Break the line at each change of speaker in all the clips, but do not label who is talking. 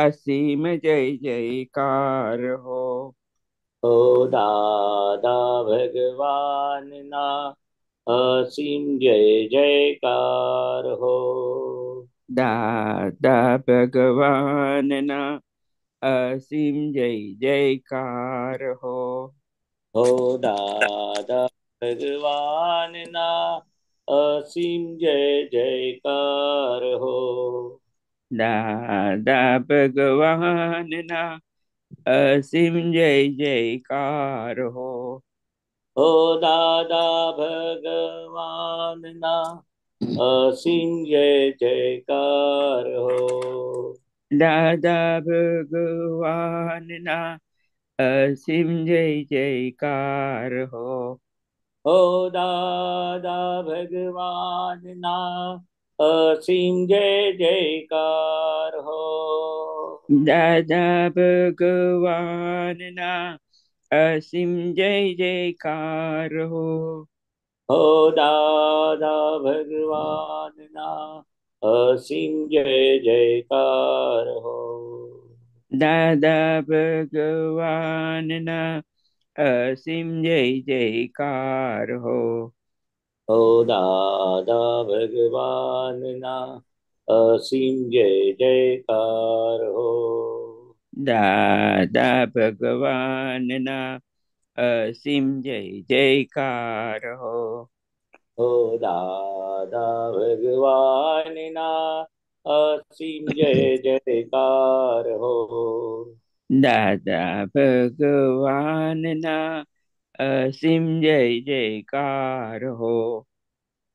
असीम जय जयकार हो ओ
दादा भगवान ना
असीम जय जयकार हो दादा भगवान ना असीम जय जयकार हो ओ दादा
भगवान ना असीम जय जयकार हो
दादा भगवान ना असीम जय जयकार हो ओ
दादा भगवान ना असीम जय जयकार हो
दादा भगवान ना असीम जय जयकार हो ओ दादा
भगवान ना
असीम
जय जयकार हो
दादा भगवान ना असीम जय जयकार हो हो दादा
भगवान ना असीम जय जयकार हो
दादा भगवान ना असीम जय जयकार हो ઓ
દાદા ભગવાનના અસીમ જય જયકાર
હો દાદા ભગવાનના અસીમ જય જયકાર હો હો
દાદા
ભગવાનના અસીમ જય
જયકાર હો
દાદા ભગવાનના અસીમ જય જયકાર હો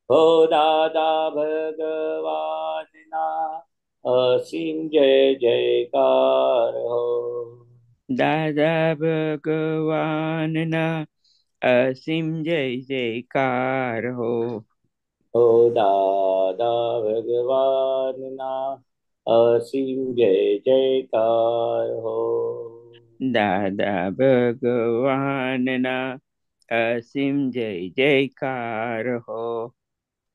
હો
દાદા ભગવાનના
અસીમ જય જયકાર હો દાદા ભગવાનના અસીમ જય જયકાર હો હો દાદા ભગવાનના અસીમ
જય જયકાર હો
દાદા ભગવાનના અસીમ જય જયકાર હો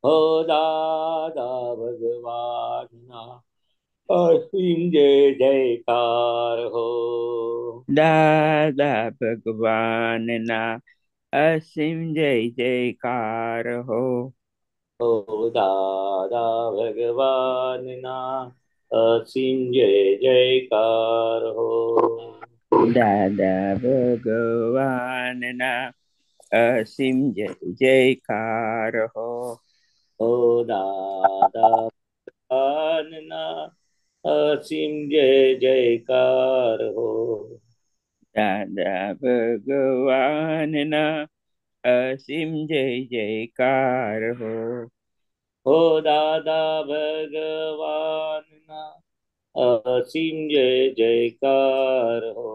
હો
દાદા ભગવાનના અસીમ જય જયકાર હો
દાદા ભગવાનના અસીમ જય જયકાર હો હો દાદા ભગવાનના અસીમ જય જયકાર હો દાદા ભગવાનના અસીમ જય જયકાર હો ઓ દાદા ભગવાનના અસીમ જય જયકાર હો દાદા ભગવાનના અસીમ જય જયકાર હો હો
દાદા ભગવાનના असीम जय जयकार हो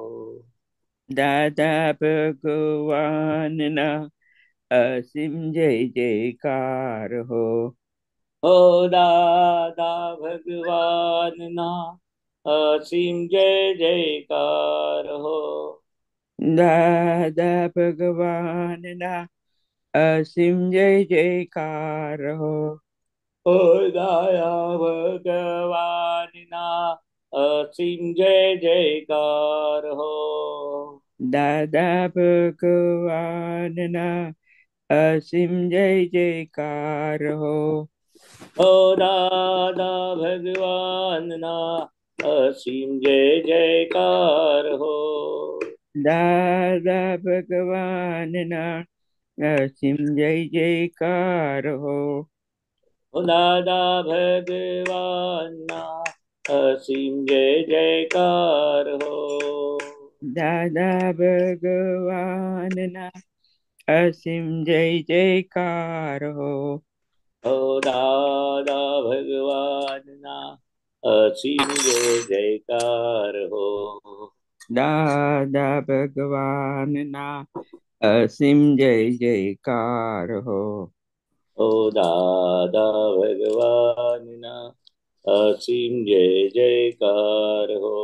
दादा भगवान ना असीम जय जयकार हो हो
दादा भगवान ना असीम जय जयकार हो
दादा भगवान ना असीम जय जयकार हो
ઓ દયા ભગવાનના અસીમ જય જયકાર હો
દાદા ભગવાનના અસીમ જય જયકાર હો
ઓ દાદા ભગવાનના અસીમ જય જયકાર હો
દાદા ભગવાનના અસીમ જય જયકાર હો दादा भगवाना
असीम जय जयकार हो
दादा भगवान ना असीम जय जयकार हो
ओ दादा ना असीम जय
जयकार हो दादा भगवान ना असीम जय जयकार हो હો દાદા
ભગવાનના અસીમ જય જયકાર હો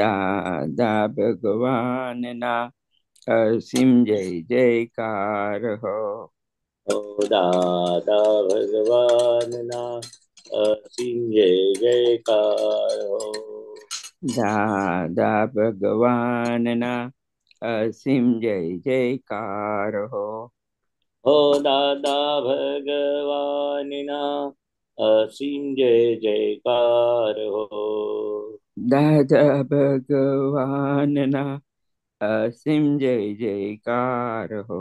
દાદા ભગવાનના અસીમ જય જયકાર હો દાદા
ભગવાનના અસીમ જય જયકાર હો
દાદા ભગવાનના અસીમ જય જયકાર હો ओ दादा
भगवानिना असीम जय जयकार हो
दादा भगवान ना असीम जय जयकार हो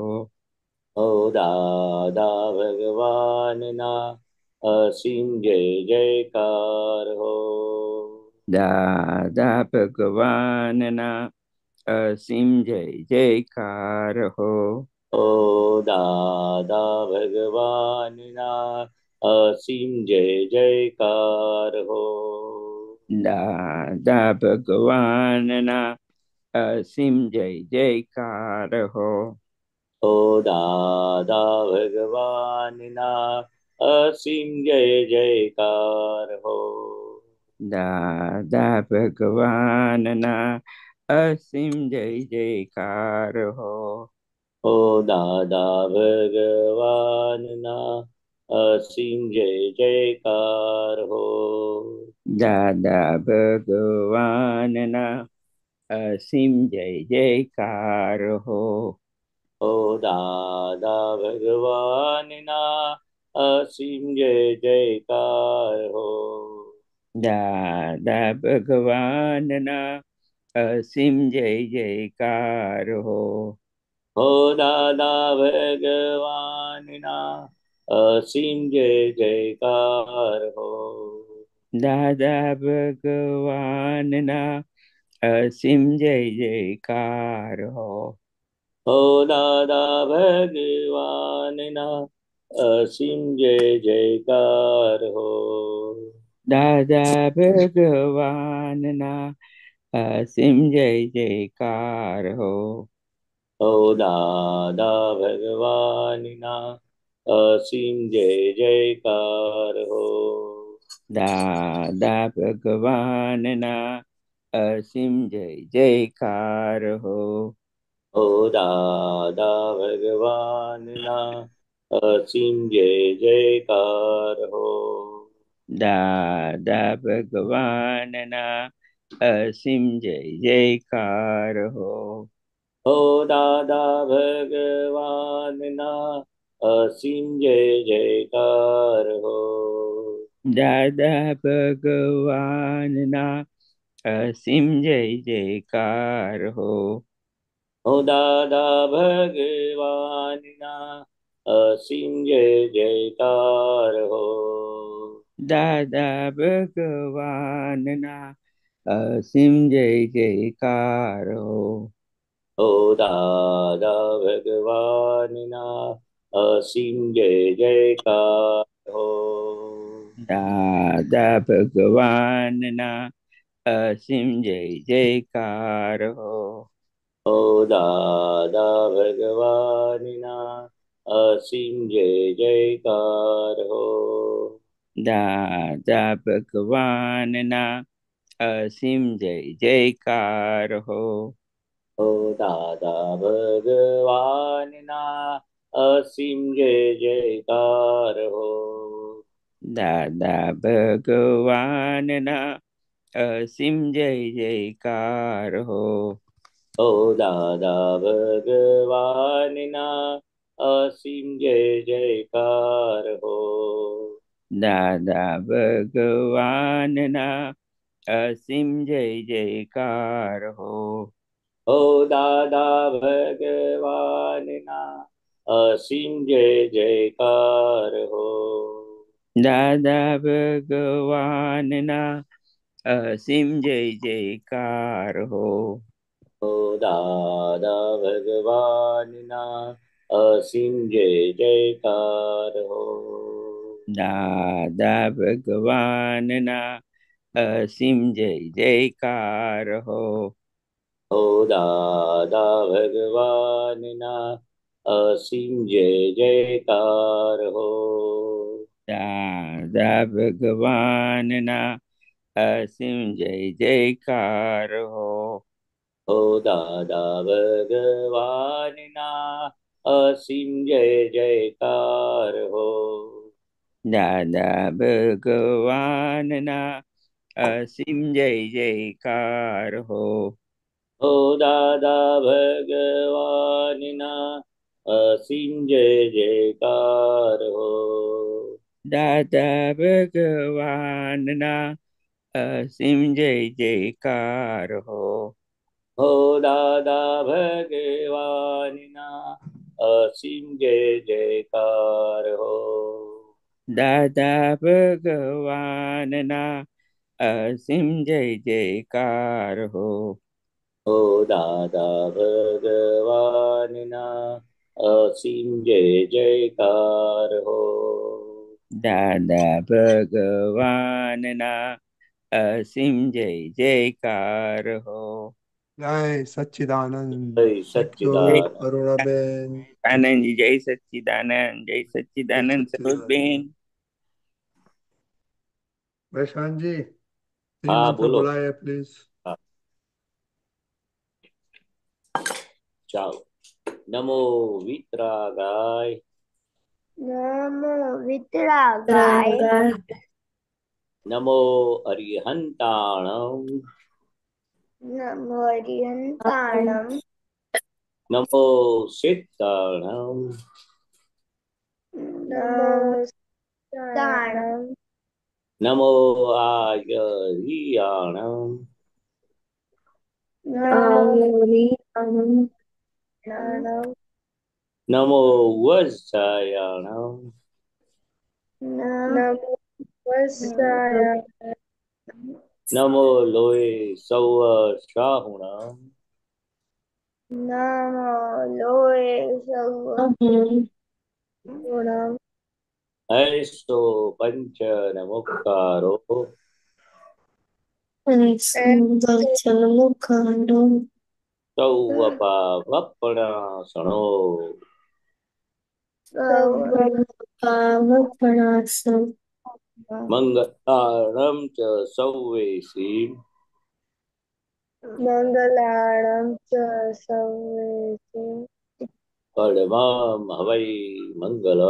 ओ दादा
ना असीम जय जयकार हो
दादा भगवान ना असीम जय जयकार हो ओ दादा भगवान
ना असीम जय जयकार हो
दादा भगवान ना असीम जय जयकार हो ओ दादा
भगवान ना असीम जय जयकार हो
दादा भगवान ना असीम जय जयकार हो दादा भगवान ना
असीम जय जयकार हो
दादा भगवान ना असीम जय जयकार हो
ओ दादा भगवान ना असीम जय जयकार हो
दादा भगवान ना असीम जय जयकार हो
हो दादा भगवान ना असीम जय जयकार हो
दादा भगवान ना असीम जय जयकार हो
हो दादा ना असीम जय जयकार हो
दादा भगवान ना असीम जय जयकार हो ओ दादा भगवान ना असीम
जय जयकार हो
दादा भगवान ना असीम जय जयकार हो ओ दादा भगवान ना असीम जय
जयकार हो
दादा भगवान ना असीम जय जयकार हो हो दादा भगवान ना असीम जय
जयकार हो
दादा भगवान ना
असीम
जय जयकार हो
ओ दादा भगवान ना असीम जय
जयकार हो दादा भगवान ना असीम जय जयकार हो ઓ દાદા
ભગવાનના અસીમ જય જયકાર
હો દાદા ભગવાનના અસીમ જય જયકાર હો ઓ દાદા
ભગવાનના અસીમ જય જયકાર હો
દાદા ભગવાનના અસીમ જય જયકાર હો હો દાદા ભગવાનના અસીમ જય જયકાર હો દાદા ભગવાનના અસીમ જય જયકાર હો ઓ દાદા
ભગવાનના અસીમ જય જયકાર હો
દાદા ભગવાનના અસીમ જય જયકાર હો ओ दादा भगवान ना
असीम जय जयकार हो
दादा भगवान ना असीम जय जयकार हो ओ
दादा भगवान ना असीम जय जयकार हो
दादा भगवान ना असीम जय जयकार हो હો દાદા
ભગવાનના અસીમ જય જયકાર હો
દાદા ભગવાનના અસીમ જય જયકાર હો હો દાદા
ભગવાનના અસીમ જય જયકાર હો
દાદા ભગવાનના અસીમ જય જયકાર હો हो दादा भगवानिना
असीम जय जयकार हो
दादा भगवान ना असीम जय जयकार हो हो
दादा भगवानिना असीम जय जयकार हो
दादा भगवान ना असीम जय जयकार हो ઓ દાદા ભગવાનના
અસીમ જય જયકાર હો
દાદા ભગવાનના અસીમ જય જયકાર હો
જય સચ્ચિદાનંદ જય
સચ્ચિદાનંદ
કરુણાબેન
આનંદજી જય સચ્ચિદાનંદ જય સચ્ચિદાનંદ સરોજબેન
વૈશાનજી હા બોલો બોલાય please
chào nam mô vitra gai
nam mô
vitra
gai nam mô arihantanam
nam mô arihantanam
nam mô sittanam
nam mô
नमो आयरियाणम्
नमो No,
namo
No more words trời ơi uh, no.
No, no more words trời ơi. Uh,
no more lùi sâu uh, ờ, xó không nữa.
No more lùi sâu không nữa.
Eso pancha namokaro.
Eso pancha namokaro.
સૌ અપાવપણા સણો મંગલાણમ ચ સૌવેસી
મંગલાણમ ચ સૌવેસી
પડમામ હવૈ મંગલ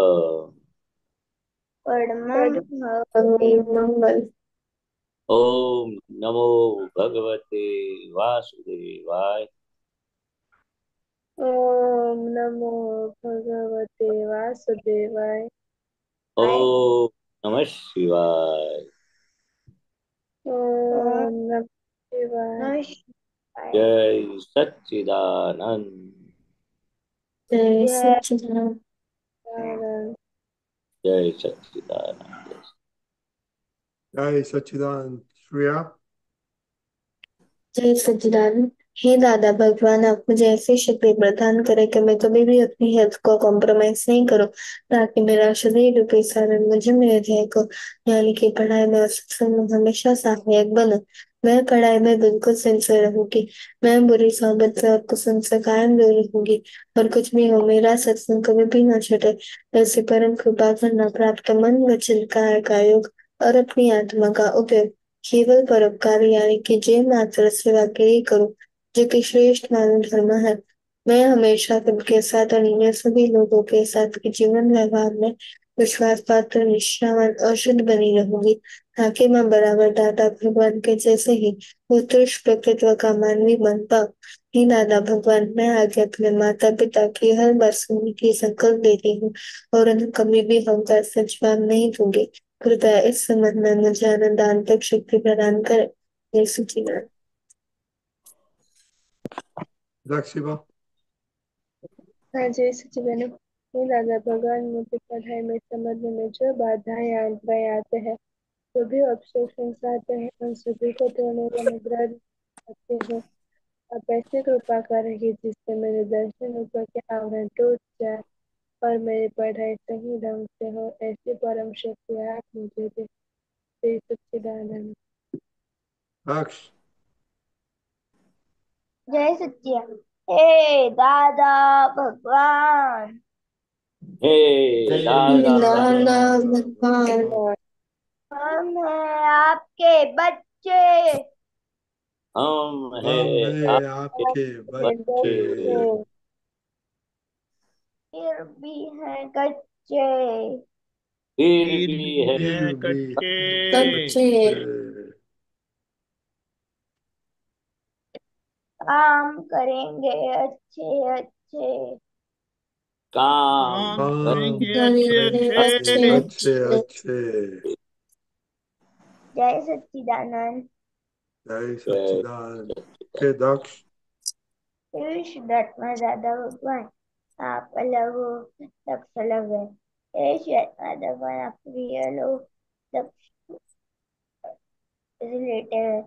પડમામ હવૈ મંગલ
ઓમ નમો ભગવતે વાસુદેવાય
ઓમ નમો ભગવતે વાસુદેવાય
ઓમ નમઃ શિવાય
ઓમ નમઃ શિવાય જય
સચ્ચિદાનંદ
જય સચ્ચિદાનંદ
જય સચ્ચિદાનંદ જય સચ્ચિદાનંદ શ્રેયા
જય સચ્ચિદાનંદ हे दादा भगवान आप मुझे ऐसी शक्ति प्रदान करें कि मैं कभी भी अपनी हेल्थ को कॉम्प्रोमाइज नहीं करूं ताकि मेरा शरीर रूपी सारण मुझे मिल जाए को यानी कि पढ़ाई में सत्संग में हमेशा सहायक बनूं मैं पढ़ाई में बिल्कुल सिंसियर रहूंगी मैं बुरी सोबत से और कुसुम से कायम दूर रहूंगी और कुछ भी हो मेरा सत्संग कभी भी ना छटे ऐसे परम कृपा करना प्राप्त मन वचन काय का योग और अपनी आत्मा का उपयोग केवल परोपकार यानी कि जय मात्र सेवा के लिए करूँ जो कि श्रेष्ठ मानव धर्म है मैं हमेशा सबके साथ और अन्य सभी लोगों के साथ के जीवन व्यवहार में विश्वास पात्र निष्ठावान और शुद्ध बनी रहूंगी ताकि मैं बराबर दादा भगवान के जैसे ही उत्कृष्ट व्यक्तित्व का मानवी बन पा ही दादा भगवान मैं आगे अपने माता पिता की हर बार सुनने की संकल्प देती हूँ और उन्हें कभी भी हम सच जवाब नहीं दूंगी कृपया इस संबंध में मुझे आनंद तक शक्ति प्रदान करें
हाँ
भगवान मुझे पढ़ाई में समझने में जो बाधाएं आए आते हैं जो भी ऑब्स्ट्रक्शन आते हैं उन सभी को तोड़ने का मुद्रा करते हो आप ऐसी कृपा करेंगे जिससे मेरे दर्शन ऊपर के आवरण टूट जाए और मेरी पढ़ाई सही ढंग से हो ऐसे परम
शक्ति आप मुझे दे सच्चिदानंद જય સત્ય હે દાદા ભગવાન
હે દાદા
ભગવાન हम हैं आपके बच्चे
हम हैं आपके बच्चे
फिर भी हैं कच्चे
फिर भी हैं कच्चे
काम करेंगे अच्छे अच्छे
काम
करेंगे
अच्छे
अच्छे
जय सच्चिदानंद
जय सच्चिदानंद के दक्ष
શુદ્ધાત્મા દાદા ભગવાન આપ અલગો દક્ષ અલગ હે શુદ્ધાત્મા ભગવાન આપ પ્રિય લોગ દક્ષ રિલેટેડ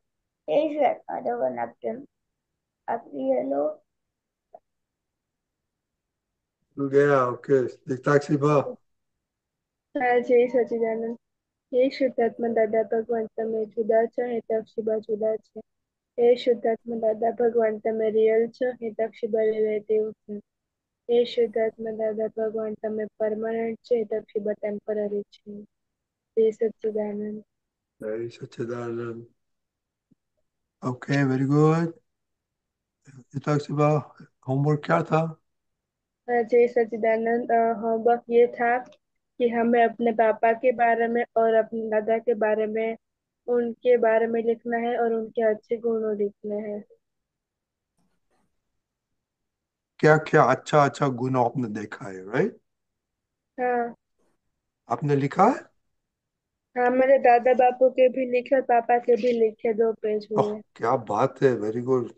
હે શુદ્ધાત્મા ભગવાન આપ Apríelo.
गया ओके दिक्ताक्षी भा
જય સચિદાનંદ હે શુદ્ધાત્મા દાદા ભગવાન તમે જુદા છો હે તક્ષિબા જુદા છે હે શુદ્ધાત્મા દાદા ભગવાન તમે રિયલ છો હે તક્ષિબા રહે તેવું છે હે શુદ્ધાત્મા દાદા ભગવાન તમે પરમાનન્ટ છે હે તક્ષિબા ટેમ્પરરી છે જય સચિદાનંદ
જય Sachidanand okay very good it talks about homework क्या था
जय सचिदानंद होमवर्क ये था कि हमें अपने पापा के बारे में और अपने दादा के बारे में उनके बारे में लिखना है और उनके अच्छे गुणों लिखने हैं
क्या क्या अच्छा अच्छा गुण आपने देखा है राइट हाँ आपने लिखा है
हाँ मेरे दादा बापू के भी लिखे और पापा के भी लिखे दो पेज ओह
क्या बात है वेरी गुड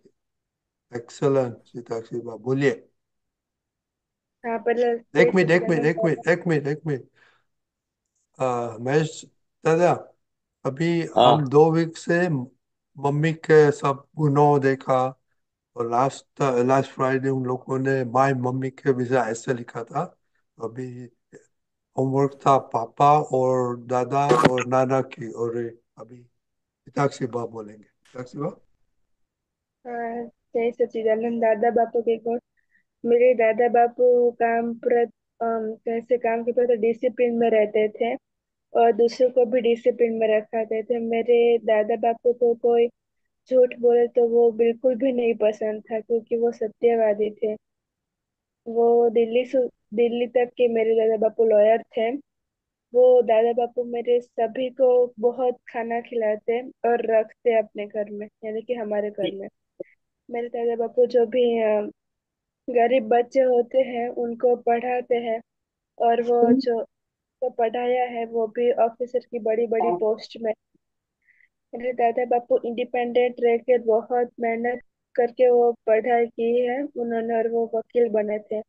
एक्सलेंट सीताक्षी बा बोलिए
हाँ, देख मी देख मी देख मी
देख मी देख मी महेश दादा अभी हाँ हम दो वीक से मम्मी के सब गुनों देखा और लास्ट लास्ट फ्राइडे उन लोगों ने माय मम्मी के विषय ऐसे लिखा था अभी होमवर्क था पापा और दादा और नाना की और अभी पिताक्षी बा बोलेंगे पिताक्षी बा
हाँ। जय सचिदानंद दादा बापू के गुण मेरे दादा बापू काम प्रत कैसे काम के प्रति डिसिप्लिन में रहते थे और दूसरों को भी डिसिप्लिन में रखाते थे मेरे दादा बापू को कोई झूठ बोले तो वो बिल्कुल भी नहीं पसंद था क्योंकि वो सत्यवादी थे वो दिल्ली से दिल्ली तक के मेरे दादा बापू लॉयर थे वो दादा बापू मेरे सभी को बहुत खाना खिलाते और रखते अपने घर में यानी कि हमारे घर में मेरे दादा बापू जो भी गरीब बच्चे होते हैं उनको पढ़ाते हैं और वो हम्म। जो तो पढ़ाया है वो भी ऑफिसर की बड़ी बड़ी हाँ। पोस्ट में मेरे दादा बापू इंडिपेंडेंट रह के बहुत मेहनत करके वो पढ़ाई की है उन्होंने और वो वकील बने थे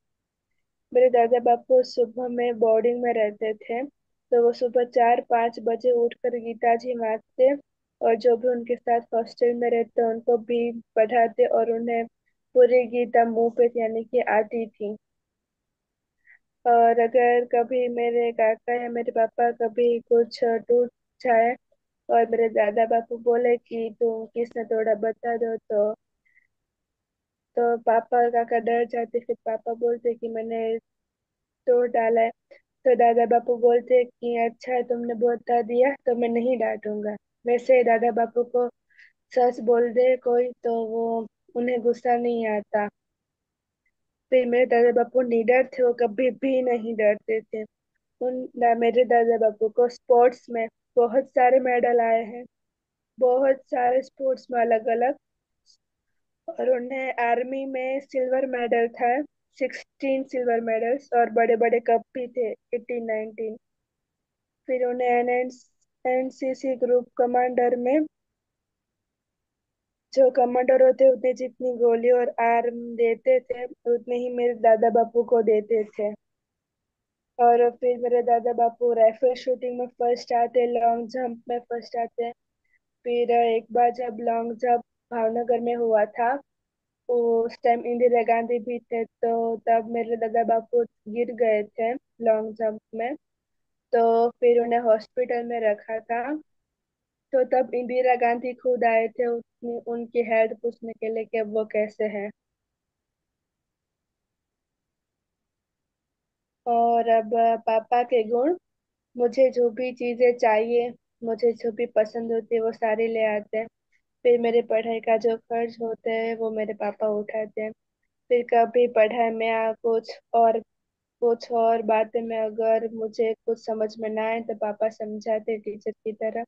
मेरे दादा बापू सुबह में बोर्डिंग में रहते थे तो वो सुबह चार पाँच बजे उठकर गीता जी मारते और जो भी उनके साथ हॉस्टल में रहते हैं उनको भी पढ़ाते और उन्हें पूरी गीता मुंह पे यानी कि आती थी और अगर कभी मेरे काका या मेरे पापा कभी कुछ टूट जाए और मेरे दादा बापू बोले कि तुम किसने थोड़ा बता दो तो तो पापा और काका डर जाते फिर पापा बोलते कि मैंने तोड़ डाला है तो दादा बापू बोलते कि अच्छा है तुमने बता दिया तो मैं नहीं डांटूंगा वैसे दादा बापू को सच बोल दे कोई तो वो उन्हें गुस्सा नहीं आता फिर मेरे दादा बापू निडर थे वो कभी भी नहीं डरते थे उन दा, मेरे दादा बापू को स्पोर्ट्स में बहुत सारे मेडल आए हैं बहुत सारे स्पोर्ट्स में अलग अलग और उन्हें आर्मी में सिल्वर मेडल था सिक्सटीन सिल्वर मेडल्स और बड़े बड़े कप भी थे एटीन नाइनटीन फिर उन्हें एन एनसीसी ग्रुप कमांडर में जो कमांडर होते उतने जितनी गोली और आर्म देते थे उतने ही मेरे दादा बापू को देते थे और फिर मेरे दादा बापू राइफल शूटिंग में फर्स्ट आते लॉन्ग जंप में फर्स्ट आते फिर एक बार जब लॉन्ग जंप भावनगर में हुआ था उस टाइम इंदिरा गांधी भी थे तो तब मेरे दादा बापू गिर गए थे लॉन्ग जंप में तो फिर उन्हें हॉस्पिटल में रखा था तो तब इंदिरा गांधी खुद आए थे उनकी हेल्थ पूछने के लिए कि वो कैसे हैं और अब पापा के गुण मुझे जो भी चीजें चाहिए मुझे जो भी पसंद होती है वो सारी ले आते हैं फिर मेरे पढ़ाई का जो खर्च होता है वो मेरे पापा उठाते हैं फिर कभी पढ़ाई में कुछ और कुछ और बात में अगर मुझे कुछ समझ में ना आए तो पापा समझाते टीचर की तरह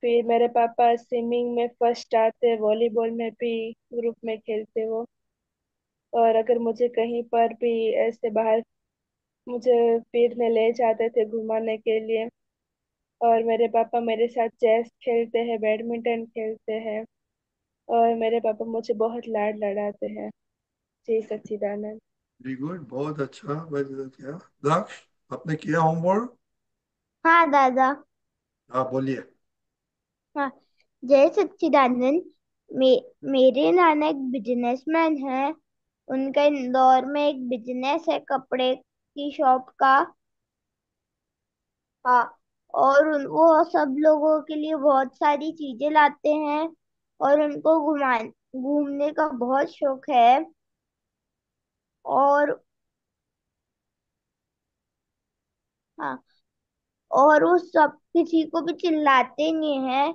फिर मेरे पापा स्विमिंग में फर्स्ट आते वॉलीबॉल में भी ग्रुप में खेलते वो और अगर मुझे कहीं पर भी ऐसे बाहर मुझे फिरने ले जाते थे घुमाने के लिए और मेरे पापा मेरे साथ चेस खेलते हैं बैडमिंटन खेलते हैं और मेरे पापा मुझे बहुत लाड लड़ाते हैं जी सच्चिदानंद
वेरी गुड बहुत अच्छा वेरी क्या दक्ष आपने किया होमवर्क हाँ दादा हाँ बोलिए
हाँ जय सच्चिदानंद मे, मेरे नाना एक बिजनेसमैन है उनका इंदौर में एक बिजनेस है कपड़े की शॉप का हाँ और उन वो सब लोगों के लिए बहुत सारी चीजें लाते हैं और उनको घुमा घूमने का बहुत शौक है और हाँ और वो सब किसी को भी चिल्लाते नहीं है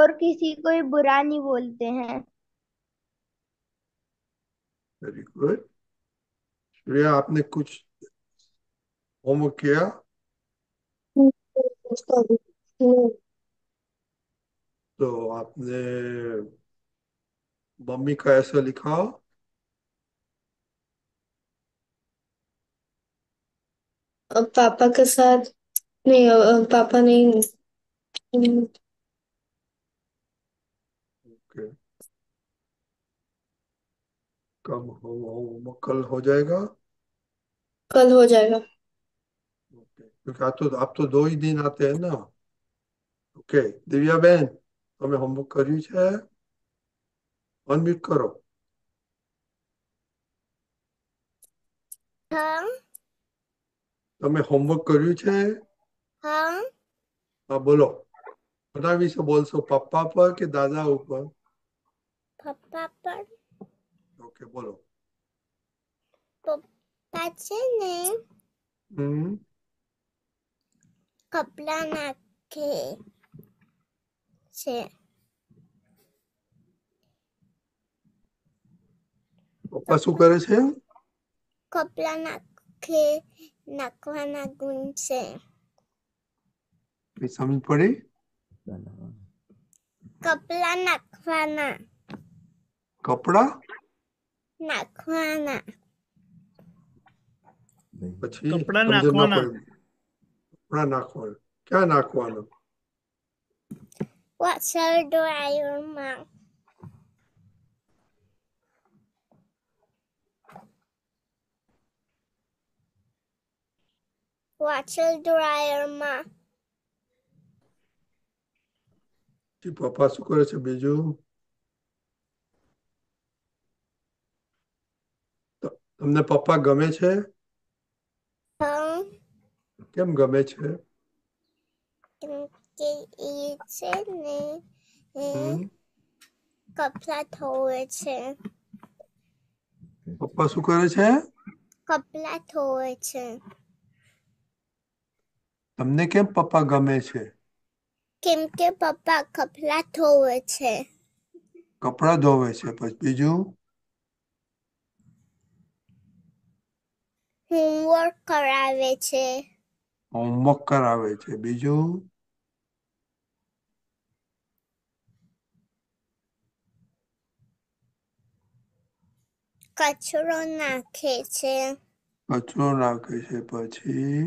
और किसी को भी बुरा नहीं बोलते हैं
वेरी गुड श्रेया आपने कुछ होमवर्क किया तो आपने मम्मी का ऐसा लिखा
पापा के साथ नहीं पापा नहीं नहीं,
कम हो कल हो जाएगा
कल हो जाएगा ओके
क्योंकि आप तो आप तो दो ही दिन आते हैं ना ओके ઓકે દિવ્યાબેન તમે होमवर्क करी है અનમ્યુટ करो हाँ તમે હોમવર્ક કર્યું છે
હા
બોલો બધા વિશે બોલશો પપ્પા પર કે દાદા ઉપર
પપ્પા પર ઓકે બોલો પપ્પા છે ને હમ કપડા નાખે છે
પપ્પા શું કરે છે
કપડા નાખે નાખવાના ગુણ છે
કઈ સમજ પડી
કપડા નાખવાના કપડા નાખવાના
પછી કપડા નાખવાના કપડા નાખવાના ક્યાં નાખવાનું
What's our dryer, Mom? વાછલ ડ્રાયરમાં
જી પપ્પા શું કરે છે બીજું તમને પપ્પા ગમે છે કેમ ગમે છે
કે એ છે ને કપલા ધોવે છે
પપ્પા શું કરે છે
કપલા ધોવે છે
તમને કેમ પપ્પા ગમે છે
કેમ કે પપ્પા કપડા ધોવે છે
કપડા ધોવે છે પછી બીજું
હોમવર્ક કરાવે છે
હોમવર્ક કરાવે છે બીજું
કચરો નાખે છે
કચરો નાખે છે પછી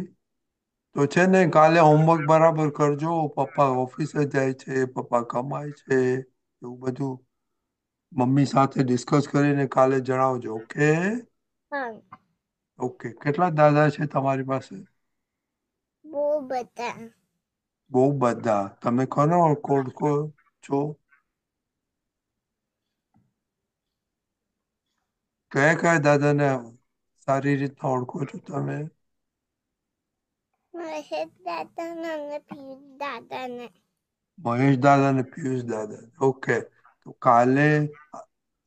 өтене કાલે હોમવર્ક બરાબર કરજો પપ્પા ઓફિસર જાય છે પપ્પા કમાય છે એવું બધું મમ્મી સાથે ડિસ્કસ કરીને કાલે જણાવજો ઓકે હા ઓકે કેટલા દાદા છે તમારી પાસે
બોલ બેટા
બહુ બધા તમે કોનો કોડકો છો કે કે દાદાને શારીરિક ઓળખો છો તમે
મહેશ દાદા અને પિયુષ દાદાને
મહેશ દાદા અને પિયુષ દાદા ઓકે કાલે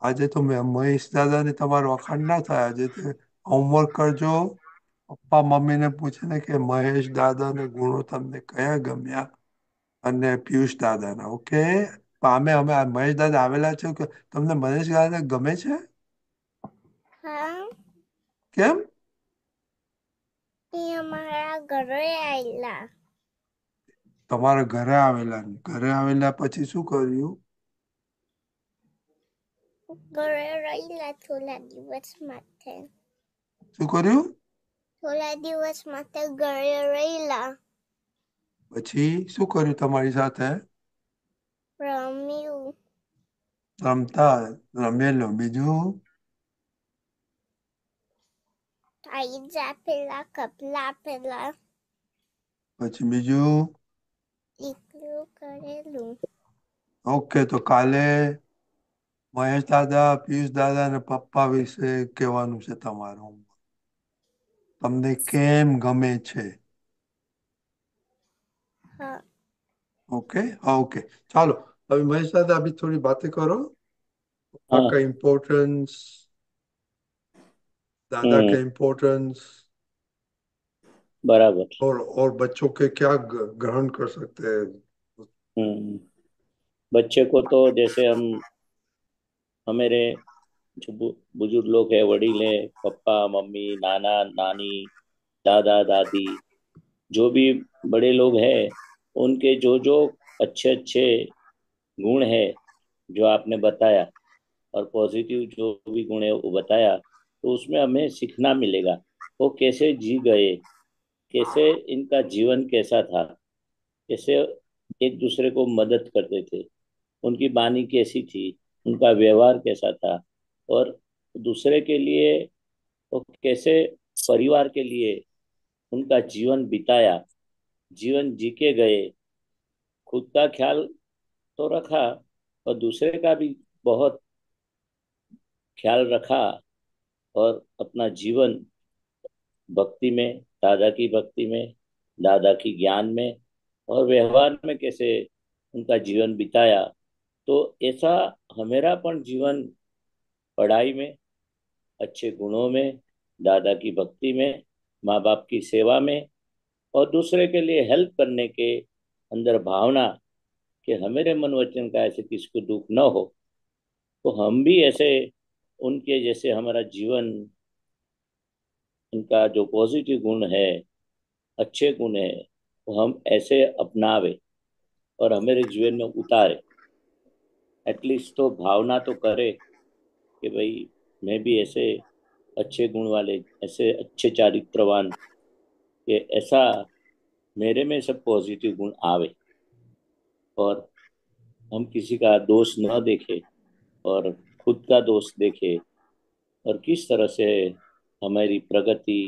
આજે તો મહેશ દાદા ને તમારો વખાણ ના થાય આજે હોમવર્ક કરજો પપ્પા મમ્મીને પૂછીને કે મહેશ દાદા ને ગુણો તમને કયા ગમ્યા અને પિયુષ ના ઓકે અમે અમે મહેશ દાદા આવેલા છે કે તમને મહેશ દાદા ગમે છે કેમ
એ ઘરે આવેલા
તમારા ઘરે આવેલા ઘરે આવેલા પછી શું કર્યું
ઘરે રહેલા થોડા દિવસ માટે શું કર્યું થોડા દિવસ માટે ઘરે રહેલા
પછી શું કર્યું તમારી સાથે
રમ્યું
રમતા રમેલો બીજું
આવી જા પેલા કપલા પેલા
પછી બીજું
દીકરું કરેલું
ઓકે તો કાલે મહેશ દાદા પિયુષ દાદા અને પપ્પા વિશે કહેવાનું છે તમારું તમને કેમ ગમે છે હા ઓકે હા ઓકે ચાલો હવે મહેશ દાદા અભી થોડી વાત કરો आपका ઇમ્પોર્ટન્સ दादा के इम्पोर्टेंस बराबर और और बच्चों के क्या ग्रहण कर सकते हैं
हम्म। बच्चे को तो जैसे हम हमारे जो बुजुर्ग लोग है वडील है पप्पा मम्मी नाना नानी दादा दादी जो भी बड़े लोग हैं उनके जो जो अच्छे अच्छे गुण है जो आपने बताया और पॉजिटिव जो भी गुण है वो बताया तो उसमें हमें सीखना मिलेगा वो कैसे जी गए कैसे इनका जीवन कैसा था कैसे एक दूसरे को मदद करते थे उनकी बानी कैसी थी उनका व्यवहार कैसा था और दूसरे के लिए वो कैसे परिवार के लिए उनका जीवन बिताया जीवन जी के गए खुद का ख्याल तो रखा और दूसरे का भी बहुत ख्याल रखा और अपना जीवन भक्ति में दादा की भक्ति में दादा की ज्ञान में और व्यवहार में कैसे उनका जीवन बिताया तो ऐसा हमेरा पर जीवन पढ़ाई में अच्छे गुणों में दादा की भक्ति में माँ बाप की सेवा में और दूसरे के लिए हेल्प करने के अंदर भावना कि हमारे मन वचन का ऐसे किसको दुख न हो तो हम भी ऐसे उनके जैसे हमारा जीवन उनका जो पॉजिटिव गुण है अच्छे गुण है वो हम ऐसे अपनावे और हमारे जीवन में उतारे एटलीस्ट तो भावना तो करे कि भाई मैं भी ऐसे अच्छे गुण वाले ऐसे अच्छे चारित्रवान कि ऐसा मेरे में सब पॉजिटिव गुण आवे और हम किसी का दोष न देखें और खुद का दोष देखे और किस तरह से हमारी प्रगति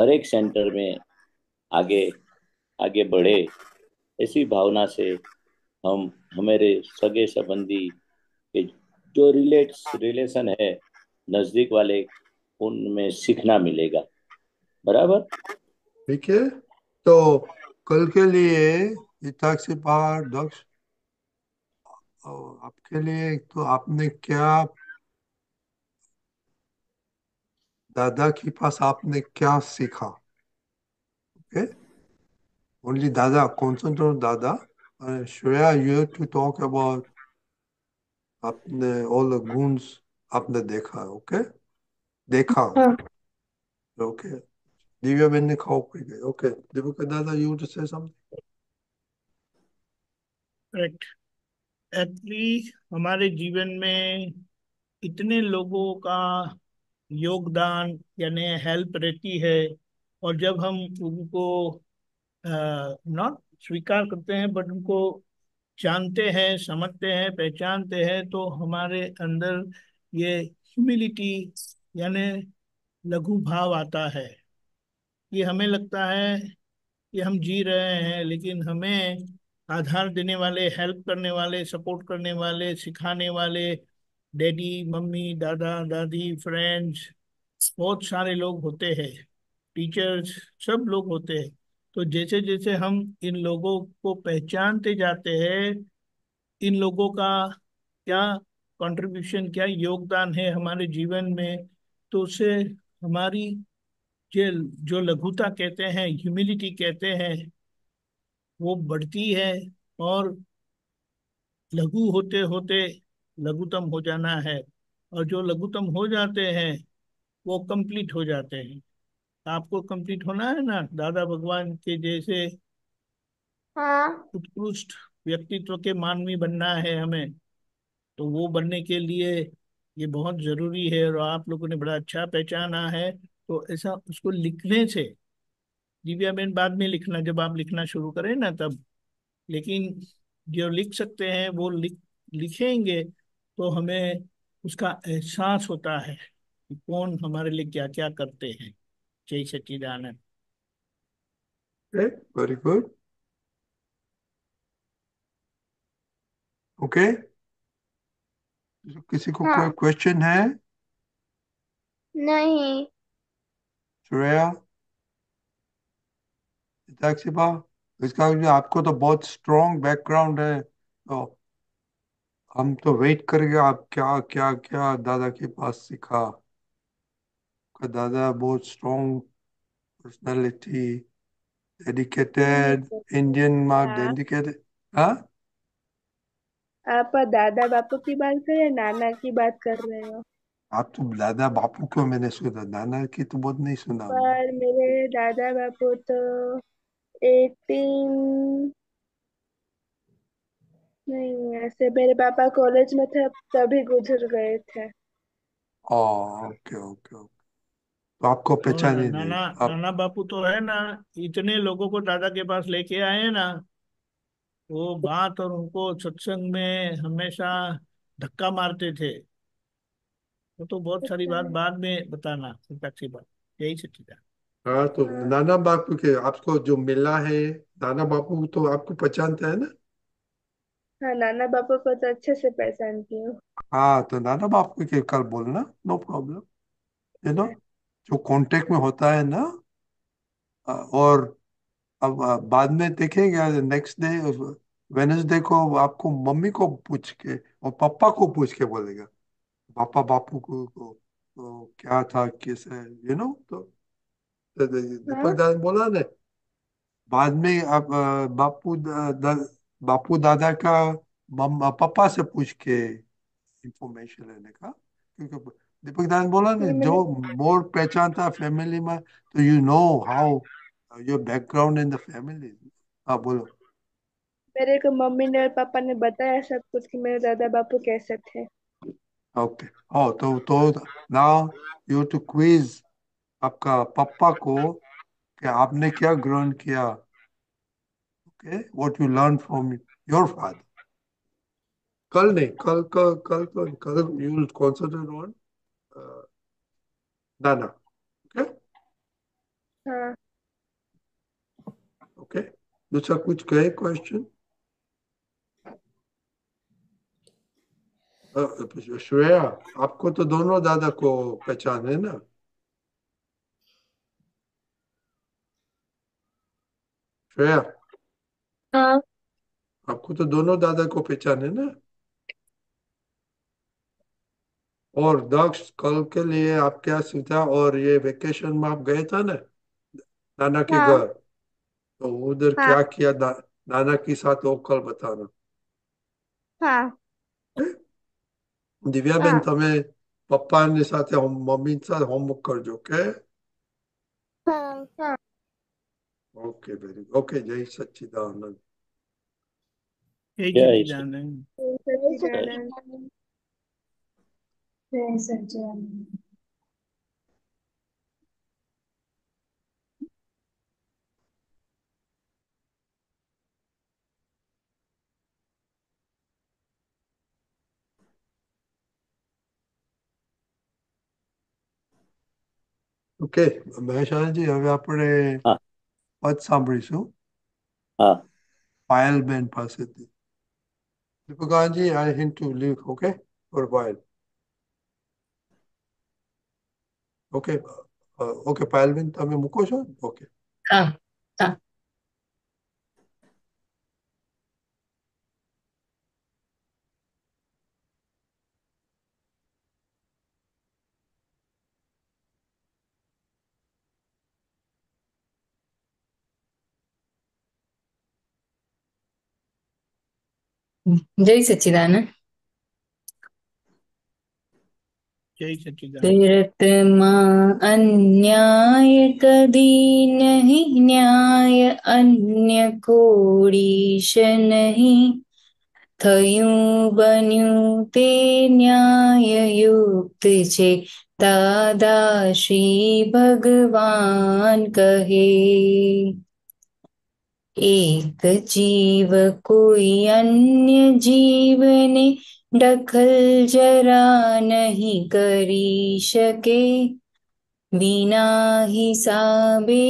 हर एक सेंटर में आगे आगे बढ़े ऐसी भावना से हम हमारे सगे संबंधी के जो रिलेट्स रिलेशन है नज़दीक वाले उनमें सीखना मिलेगा बराबर
ठीक है तो कल के लिए इतक से दक्ष तो आपके लिए तो आपने क्या दादा के पास आपने क्या सीखा ओके ओनली दादा कॉन्सेंट्रेट ऑन दादा Shreya you to talk about आपने ऑल the गुण्स आपने देखा ओके okay? देखा हाँ। ओके दिव्या बहन ने खाओ ओके दादा यू टू से समथिंग
एक्चुअली हमारे जीवन में इतने लोगों का योगदान यानी हेल्प रहती है और जब हम उनको नॉट स्वीकार करते हैं बट उनको जानते हैं समझते हैं पहचानते हैं तो हमारे अंदर ये ह्यूमिलिटी यानी लघु भाव आता है कि हमें लगता है कि हम जी रहे हैं लेकिन हमें आधार देने वाले हेल्प करने वाले सपोर्ट करने वाले सिखाने वाले डैडी मम्मी दादा दादी फ्रेंड्स बहुत सारे लोग होते हैं टीचर्स सब लोग होते हैं तो जैसे जैसे हम इन लोगों को पहचानते जाते हैं इन लोगों का क्या कंट्रीब्यूशन क्या योगदान है हमारे जीवन में तो उससे हमारी जो जो लघुता कहते हैं ह्यूमिलिटी कहते हैं वो बढ़ती है और लघु होते होते लघुतम हो जाना है और जो लघुतम हो जाते हैं वो कंप्लीट हो जाते हैं आपको कंप्लीट होना है ना दादा भगवान के जैसे हाँ। उत्कृष्ट व्यक्तित्व के मानवी बनना है हमें तो वो बनने के लिए ये बहुत जरूरी है और आप लोगों ने बड़ा अच्छा पहचाना है तो ऐसा उसको लिखने से दिव्या बहन बाद में लिखना जब आप लिखना शुरू करें ना तब लेकिन जो लिख सकते हैं वो लिख लिखेंगे तो हमें उसका एहसास होता है कि कौन हमारे लिए क्या क्या करते हैं जय सचिदानंद
वेरी गुड ओके किसी को हाँ. कोई क्वेश्चन है नहीं श्रेया दाक्षिबा इसका जो आपको तो बहुत स्ट्रॉन्ग बैकग्राउंड है तो हम तो वेट करेंगे आप क्या क्या क्या दादा के पास सीखा आपका दादा बहुत strong personality dedicated Indian mark dedicated हाँ, हाँ?
आप दादा बापू की बात कर रहे हैं नाना की बात कर रहे हो
आप तो दादा बापू क्यों मैंने सुना नाना की तो बहुत नहीं सुना पर
मेरे दादा बापू तो एटीन नहीं ऐसे मेरे पापा कॉलेज में थे तभी गुजर गए थे
ओके ओके ओके तो आपको तो पहचान ही नहीं नाना आप
नाना बापू तो है ना इतने लोगों को दादा के पास लेके आए ना वो बात और उनको सत्संग में हमेशा धक्का मारते थे वो तो बहुत सारी बात अच्छा। बाद में बताना अच्छी बात यही सच्ची बात
हाँ तो हाँ। नाना बापू के आपको जो मिला है नाना बापू तो आपको पहचानते है ना
हाँ नाना बापू को तो अच्छे से पहचानती हूँ
हाँ तो नाना बापू के कल बोलना नो प्रॉब्लम यू नो जो कांटेक्ट में होता है ना और अब बाद में देखेंगे नेक्स्ट डे वेनसडे को आपको मम्मी को पूछ के और पापा को पूछ के बोलेगा पापा बापू को, को, को क्या था कैसे यू नो तो दीपक दादा बोला ना बाद में अब बापू दा, बापू दादा का मम्मा पापा से पूछ के इंफॉर्मेशन लेने का क्योंकि दीपक दादा बोला ना जो मोर पहचान था फैमिली में तो you know how your background in the family हाँ बोलो
मेरे को मम्मी ने और पापा ने बताया सब कुछ कि मेरे दादा बापू कैसे थे
ओके okay. oh, तो तो नाउ यू टू क्विज आपका पप्पा को कि आपने क्या ग्रहण किया okay what you learn from your father कल नहीं कल कल तो कल कल कल यू विल ऑन नाना
ओके
ओके दूसरा कुछ कहे क्वेश्चन श्रेया uh, आपको तो दोनों दादा को पहचान है ना श्रेया हाँ आपको तो दोनों दादा को पहचान है ना और दक्ष कल के लिए आप क्या सीधा और ये वेकेशन में आप गए थे ना नाना के हाँ घर तो उधर हाँ क्या किया ना, नाना के साथ वो कल बताना
हाँ है?
दिव्या बेन हाँ તમે પપ્પાની સાથે હોમ મમ્મી સાથે હોમવર્ક કરજો કે
हाँ, हाँ।
ઓકે વેરી ઓકે જય સચ્ચિદાનંદ જય સચ્ચિદાનંદ
જય
ઓકે મહેશાનજી હવે આપણે પદ સાંભળીશું હા પાયલબેન પાસેથી દીપકાનજી I hint to leave okay for Payal okay okay પાયલબેન તમે મૂકો છો ઓકે હા હા
જય સચિદાનંદ
માં અન્યાય કદી નહીં ન્યાય અન્ય કોડીશ નહીં થયું બન્યું તે ન્યાય યુક્ત છે દાદા શ્રી ભગવાન કહે એક જીવ કોઈ અન્ય જીવને દખલ જરા નહીં કરી શકે વિના હિસાબે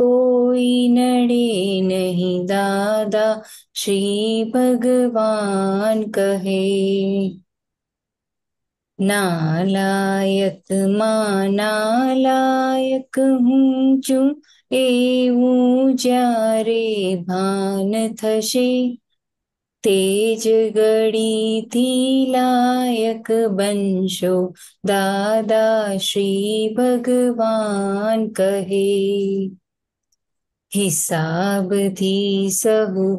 કોઈ નડે નહીં દાદા શ્રી ભગવાન કહે નાલાયક માં નાલાયક હું છું એવું જ્યારે ભાન થશે તેજ ગળીથી લાયક બનશો દાદા શ્રી ભગવાન કહે હિસાબથી સહુ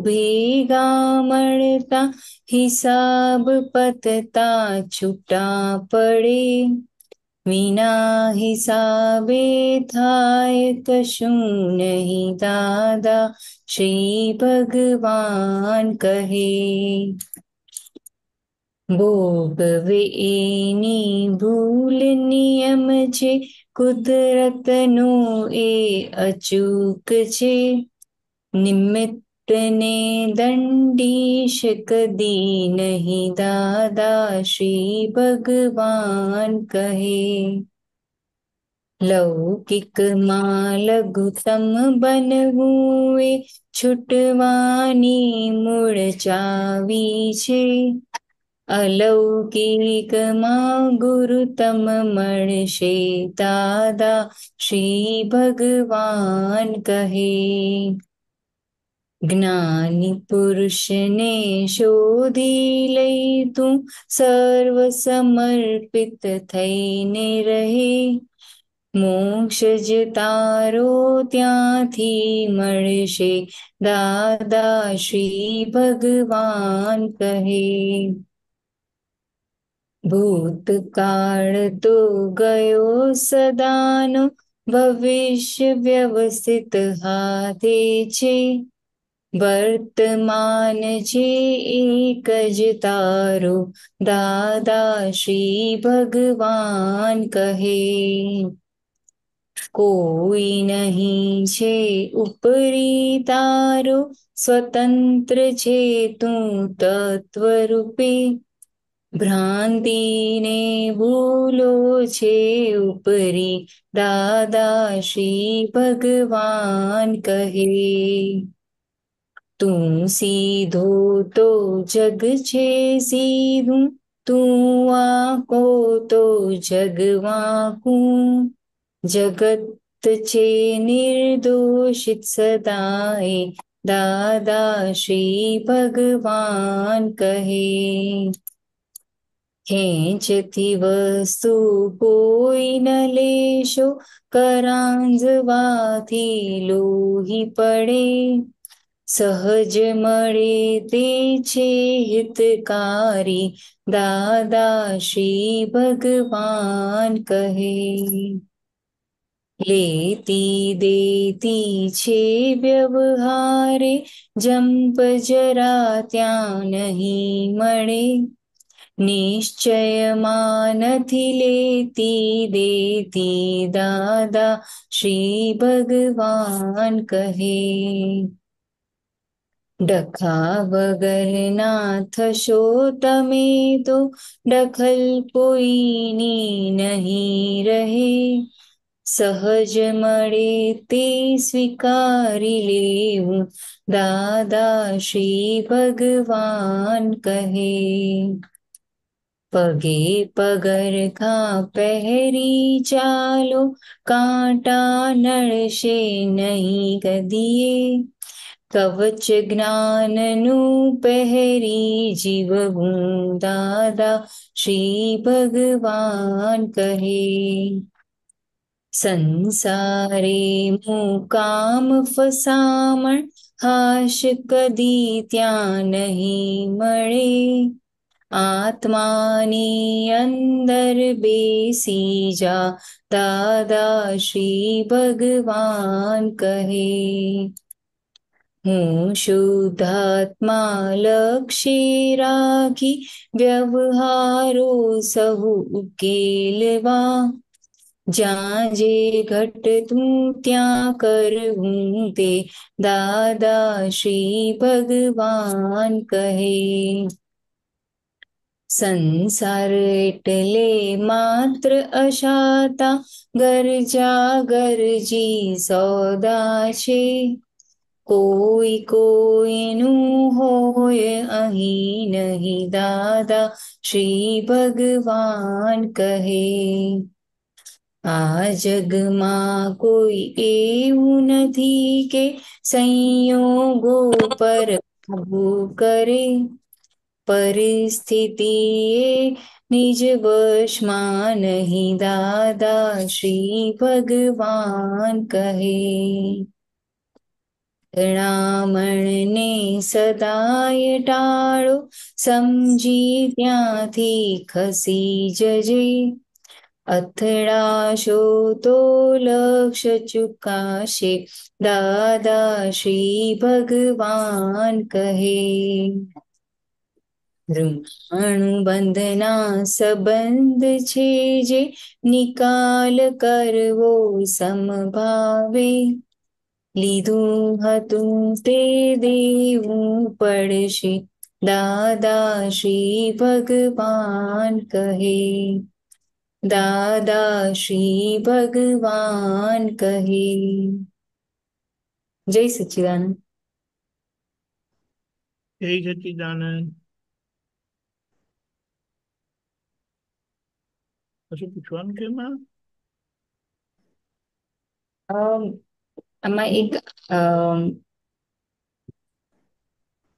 ભેગા મળતા હિસાબ પતતા છૂટા પડે વિના હિસાબે થાય કશું નહીં દાદા શ્રી ભગવાન કહે ભોગવે એની ભૂલ નિયમ છે કુદરતનો એ અચૂક છે નિમિત્ત આપને દંડી શકદી નહીં દાદા શ્રી ભગવાન કહે લૌકિક માં લઘુત્તમ બનવું એ છૂટવાની મૂળ ચાવી છે અલૌકિક માં ગુરુતમ મળશે દાદા શ્રી ભગવાન કહે જ્ઞાની પુરુષને શોધી લઈ તું સર્વ સમર્પિત થઈને રહે મોક્ષ જ તારો ત્યાંથી મળશે દાદા શ્રી ભગવાન કહે ભૂતકાળ તો ગયો સદાનો ભવિષ્ય વ્યવસ્થિત હાથે છે વર્તમાન છે એક જ તારો દાદા શ્રી ભગવાન કહે કોઈ નહીં છે ઉપરી તારો સ્વતંત્ર છે તું તત્વરૂપે ભ્રાંતિને ભૂલો છે ઉપરી દાદા શ્રી ભગવાન કહે તું સીધો તો જગ છે સીધું તું વાંકો તો જગવાકું જગત છે નિર્દોષિત સદાય દાદા શ્રી ભગવાન કહે ખેંચતી વસ્તુ કોઈ ન લેશો કરાંજવાથી લોહી પડે સહજ મળે તે છે હિતકારી દાદા શ્રી ભગવાન કહે લેતી દેતી છે વ્યવહારે જંપ જરા ત્યાં નહીં મળે નિશ્ચયમાં નથી લેતી દેતી દાદા શ્રી ભગવાન કહે ડખા વગરના થશો તમે તો ડખલ કોઈની નહીં રહે સહજ મળે તે સ્વીકારી લેવું દાદા શ્રી ભગવાન કહે પગે પગરખા પહેરી ચાલો કાંટા નળશે નહીં કદીએ કવચ જ્ઞાનનું પહેરી જીવ દાદા શ્રી ભગવાન કહે સંસારે મુકામ ફસામણ હાશ કદી ત્યાં નહીં મળે આત્માની અંદર બેસી જા દાદા શ્રી ભગવાન કહે હું શુદ્ધાત્મા લક્ષી રાખી વ્યવહારો સહુ ઉકેલવા જ્યાં જે ઘટ તું ત્યાં કરવું તે દાદા શ્રી ભગવાન કહે સંસાર એટલે માત્ર અશાતા ગરજા ગરજી સૌદા છે કોઈ કોઈનું હોય અહીં નહીં દાદા શ્રી ભગવાન કહે આ જગમાં કોઈ એવું નથી કે સંયોગો પર કાબુ કરે પરિસ્થિતિ નિજ વશમાં નહીં દાદા શ્રી ભગવાન કહે રામણને સદાય ટાળો સમજી ત્યાંથી ખસી જજે અથડાશો તો લક્ષ ચુકાશે દાદા શ્રી ભગવાન કહે ઋણુ બંધના સંબંધ છે જે નિકાલ કરવો સમભાવે लीधू हतू ते देवू पड़शे दादाशी भगवान कहे दादाशी भगवान कहे जय सच्चिदानंद
जय सच्चिदानंद पूछवा के ना
આમાં એક um,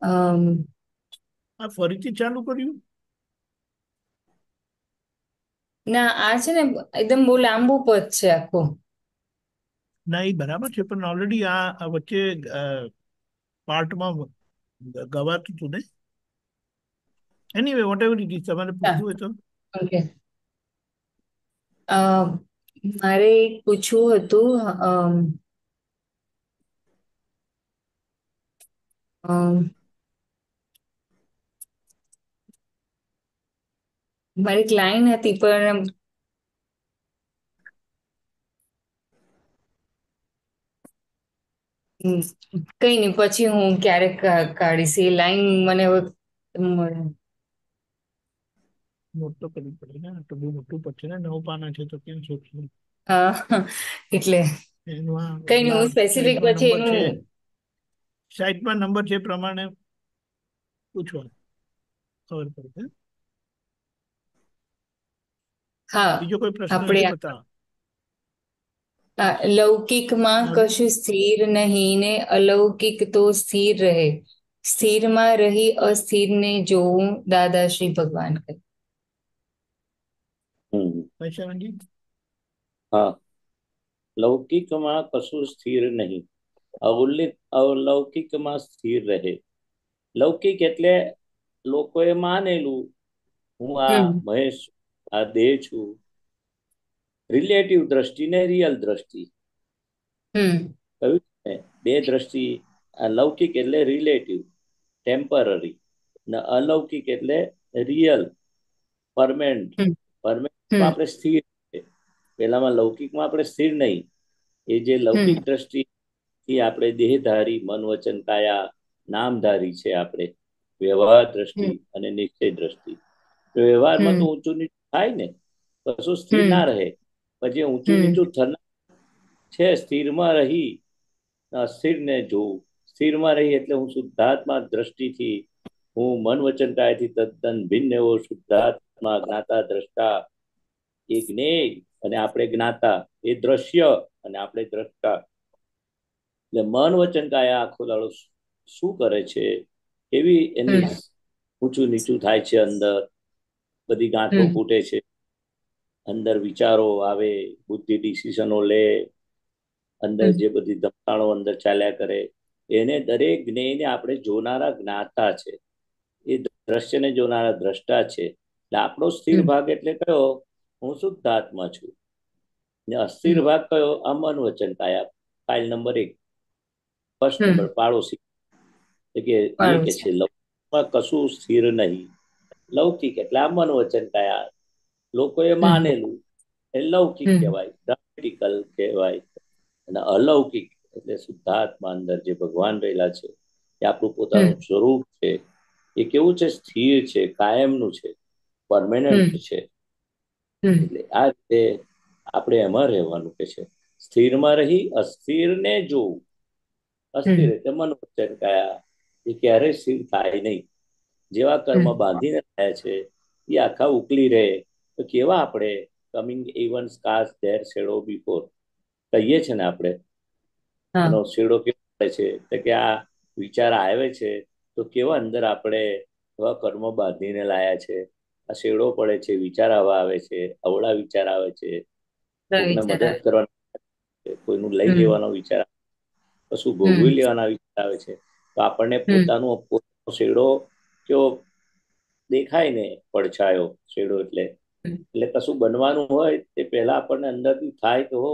um, આ
ફરીથી ચાલુ કર્યું
ના આ છે ને એકદમ બહુ લાંબુ પદ છે આખો
ના એ બરાબર છે પણ ઓલરેડી આ વચ્ચે પાર્ટમાં ગવાતું હતું ને anyway whatever it is તમારે પૂછવું હોય તો ઓકે
મારે પૂછવું હતું Am, મારી ક્લાયન્ટ હતી પણ કઈ નહીં પછી હું ક્યારેક કાઢીશ એ લાઈન મને હવે
મોટો કરવી પડે ને તો બહુ મોટું પડશે ને નવ પાના છે તો કેમ શોધશું હા એટલે એનું કઈ નહીં હું લાભ સ્પેસિફિક એનો પછી નંબર એનું સાઈટમાં નંબર છે પ્રમાણે પૂછવા ખબર પડશે હા બીજો કોઈ પ્રશ્ન આપણે
લૌકિકમાં કશું સ્થિર નહીં ને અલૌકિક તો સ્થિર રહે સ્થિરમાં રહી અસ્થિરને જોવું દાદાશ્રી ભગવાન કહે
હા
લૌકિકમાં કશું સ્થિર નહીં અવલિક અવલૌકિકમાં સ્થિર રહે લૌકિક એટલે લોકોએ માનેલું હું આ મહેશ આ દેહ છું રિલેટિવ દ્રષ્ટિ ને રિયલ દ્રષ્ટિ કહ્યું બે દ્રષ્ટિ આ લૌકિક એટલે રિલેટિવ ટેમ્પરરી ને અલૌકિક એટલે રિયલ પરમેન્ટ પરમેન્ટ આપણે સ્થિર પેલામાં લૌકિકમાં આપણે સ્થિર નહીં એ જે લૌકિક દ્રષ્ટિ એ આપણે દેહધારી મન વચન કાયા નામધારી છે આપણે વ્યવહાર દ્રષ્ટિ અને નિશ્ચય દ્રષ્ટિ તો વ્યવહારમાં તો ઊંચું નીચું થાય ને કશું સ્થિર ના રહે પછી ઊંચું નીચું થનાર છે સ્થિરમાં રહી અસ્થિરને જોવું સ્થિરમાં રહી એટલે હું શુદ્ધાત્મા દ્રષ્ટિથી હું મન વચન કાયથી તદ્દન ભિન્ન એવો શુદ્ધાત્મા જ્ઞાતા દ્રષ્ટા એ જ્ઞેય અને આપણે જ્ઞાતા એ દ્રશ્ય અને આપણે દ્રષ્ટા એટલે મન વચન આખો દાડો શું કરે છે એવી એની ઊંચું નીચું થાય છે અંદર બધી ગાંઠો ફૂટે છે અંદર વિચારો આવે બુદ્ધિ ડિસિઝનો લે અંદર જે બધી ધમતાણો અંદર ચાલ્યા કરે એને દરેક જ્ઞેયને આપણે જોનારા જ્ઞાતા છે એ દ્રશ્યને જોનારા દ્રષ્ટા છે એટલે આપણો સ્થિર ભાગ એટલે કયો હું શુદ્ધાત્મા છું અસ્થિર ભાગ કયો અમન વચન કાયા ફાઇલ નંબર એક ફર્સ્ટ નંબર પાડોશી એટલે કે છે લવમાં કશું સ્થિર નહીં લૌકિક એટલે આ મનોવચન કયા લોકોએ માનેલું એ લૌકિક કહેવાય ડ્રામેટિકલ કહેવાય અને અલૌકિક એટલે શુદ્ધાત્મા અંદર જે ભગવાન રહેલા છે એ આપણું પોતાનું સ્વરૂપ છે એ કેવું છે સ્થિર છે કાયમનું છે પરમેનન્ટ છે એટલે આ રીતે આપણે એમાં રહેવાનું કે છે સ્થિરમાં રહી અસ્થિરને જોવું અસ્થિર એટલે મનોવચન કયા એ ક્યારેય સ્થિર થાય નહીં જેવા કર્મ બાંધીને થયા છે એ આખા ઉકલી રહે તો કેવા આપણે કમિંગ ઇવન સ્કાસ ધેર શેડો બિફોર કહીએ છે ને આપણે એનો શેડો કેવો પડે છે તો કે આ વિચાર આવે છે તો કેવા અંદર આપણે એવા કર્મ બાંધીને લાયા છે આ શેડો પડે છે વિચાર આવા આવે છે અવળા વિચાર આવે છે મદદ કરવાનો કોઈનું લઈ લેવાનો વિચાર આવે કશું ભોગવી લેવાના વિચાર આવે છે તો આપણને પોતાનો પોતાનો શેડો જો દેખાય ને પડછાયો શેડો એટલે એટલે કશું બનવાનું હોય તે પહેલા આપણને અંદરથી થાય કે હો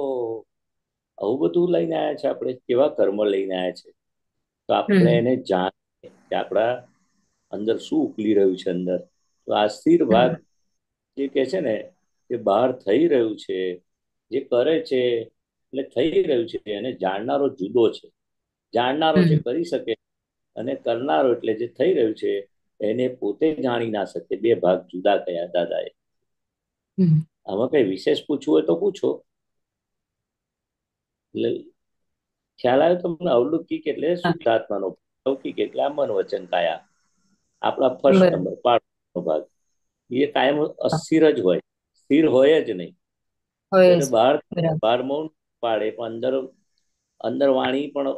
આવું બધું લઈને આવ્યા છે આપણે કેવા કર્મ લઈને આવ્યા છે તો આપણે એને જાણીએ કે આપણા અંદર શું ઉકલી રહ્યું છે અંદર તો આ સ્થિર ભાગ જે કે છે ને જે બહાર થઈ રહ્યું છે જે કરે છે એટલે થઈ રહ્યું છે એને જાણનારો જુદો છે જાણનારો જે કરી શકે અને કરનારો એટલે જે થઈ રહ્યું છે એને પોતે જાણી ના શકે બે ભાગ જુદા કયા દાદાએ આમાં કઈ વિશેષ પૂછવું હોય તો પૂછો એટલે ખ્યાલ આવ્યો તમને અવલોકિક એટલે શુદ્ધાત્માનો અવલોકિક એટલે આ મન વચન કાયા આપણા ફર્સ્ટ નંબર પાઠનો ભાગ એ કાયમ અસ્થિર જ હોય સ્થિર હોય જ નહીં બહાર બાર મૌન પાડે પણ અંદર અંદર વાણી પણ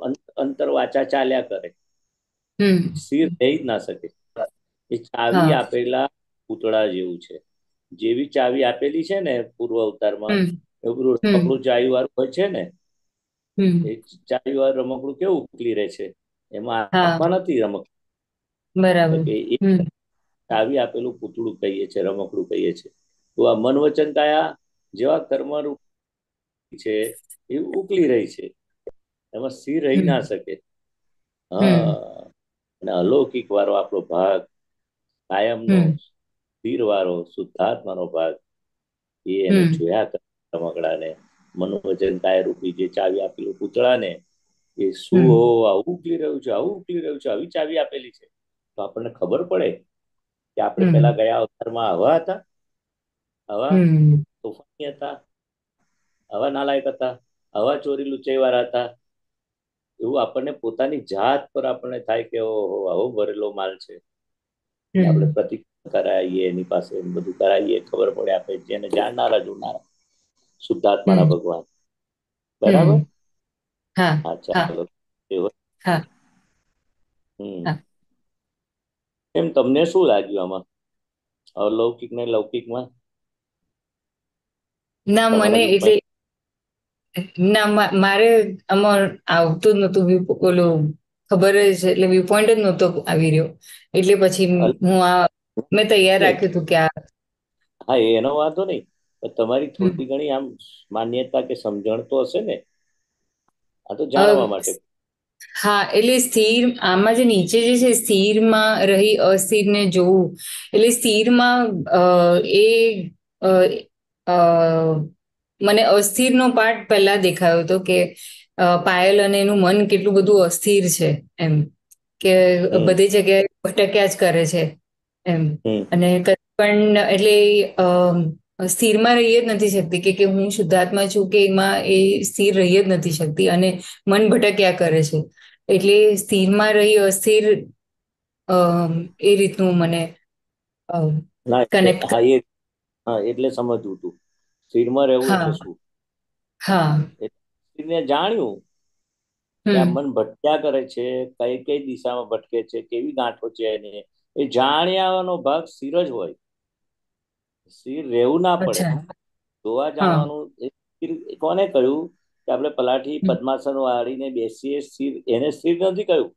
અંતર વાચા ચાલ્યા કરે સ્થિર થઈ જ ના શકે એ ચાવી આપેલા પૂતળા જેવું છે જેવી ચાવી આપેલી છે ને પૂર્વ અવતારમાં ચાવી વાર હોય છે ને એ ચાવી વાળું રમકડું કેવું ઉકલી રહે છે એમાં આત્મા નથી રમકડું બરાબર એ ચાવી આપેલું પૂતળું કહીએ છે રમકડું કહીએ છે તો આ મન વચન કાયા જેવા કર્મરૂપ છે એ ઉકલી રહી છે એમાં સ્થિર રહી ના શકે અને અલૌકિક વાળો આપણો ભાગ કાયમ નો સ્થિર વાળો શુદ્ધાત્માનો ભાગ એ એને જોયા કરે રમકડાને મનોવચન કાયરૂપી જે ચાવી આપેલું પૂતળાને એ શું હો આવું ઉકલી રહ્યું છે આવું ઉકલી રહ્યું છે આવી ચાવી આપેલી છે તો આપણને ખબર પડે કે આપણે પેલા ગયા અવતારમાં આવા હતા આવા તોફાની હતા આવા નાલાયક હતા આવા ચોરી લુચેવાળા હતા એવું આપણને પોતાની જાત પર આપણને થાય કે ઓહો આવો ભરેલો માલ છે આપણે પ્રતિક્રિયા કરાવીએ એની પાસે બધું કરાવીએ ખબર પડે આપણે જેને જાણનારા જોનારા શુદ્ધાત્માના ભગવાન બરાબર હા ચાલો એમ તમને શું લાગ્યું આમાં અલૌકિક ને લૌકિકમાં
ના મને એટલે ના મારે આમાં આવતું જ નતું ઓલું ખબર જ એટલે વ્યૂ પોઈન્ટ જ નહોતો આવી રહ્યો એટલે પછી હું આ મેં તૈયાર રાખ્યું હતું કે આ
હા એનો વાંધો નહીં તમારી થોડી ઘણી આમ માન્યતા કે સમજણ તો હશે ને આ તો જાણવા માટે
હા એટલે સ્થિર આમાં જે નીચે જે છે સ્થિરમાં રહી અસ્થિર ને જોવું એટલે સ્થિરમાં એ મને અસ્થિરનો પાર્ટ પહેલા દેખાયો હતો કે પાયલ અને એનું મન કેટલું બધું અસ્થિર છે એમ કે બધી જગ્યાએ ભટક્યા જ કરે છે એમ અને પણ એટલે સ્થિરમાં રહી જ નથી શકતી કે કે હું શુદ્ધાત્મા છું કે એમાં એ સ્થિર રહી જ નથી શકતી અને મન ભટક્યા કરે છે એટલે સ્થિરમાં રહી અસ્થિર એ રીતનું મને
કનેક્ટ હા એટલે સમજવું હતું સ્થિરમાં રહેવું એટલે શું સ્ત્રીને જાણ્યું કે મન ભટક્યા કરે છે કઈ કઈ દિશામાં ભટકે છે કેવી ગાંઠો છે એને એ જાણ્યાનો ભાગ સ્થિર જ હોય સ્થિર રહેવું ના પડે જોવા જાણવાનું કોને કહ્યું કે આપણે પલાઠી પદ્માસન વાળીને બેસીએ સ્થિર એને સ્થિર નથી કહ્યું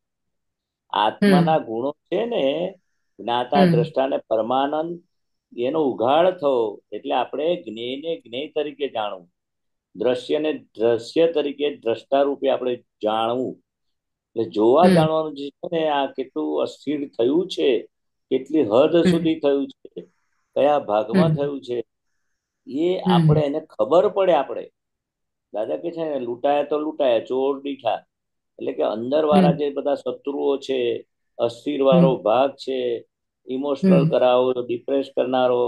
આત્માના ગુણો છે ને જ્ઞાતા દ્રષ્ટાને પરમાનંદ એનો ઉઘાડ થવો એટલે આપણે જ્ઞેયને જ્ઞેય તરીકે જાણવું દ્રશ્યને દ્રશ્ય તરીકે દ્રષ્ટા રૂપે આપણે જાણવું એટલે જોવા જાણવાનું જે છે ને આ કેટલું અસ્થિર થયું છે કેટલી હદ સુધી થયું છે કયા ભાગમાં થયું છે એ આપણે એને ખબર પડે આપણે દાદા કે છે ને લૂંટાયા તો લૂંટાયા ચોર દીઠા એટલે કે અંદર વાળા જે બધા શત્રુઓ છે અસ્થિર વાળો ભાગ છે ઇમોશનલ કરાવો ડિપ્રેસ કરનારો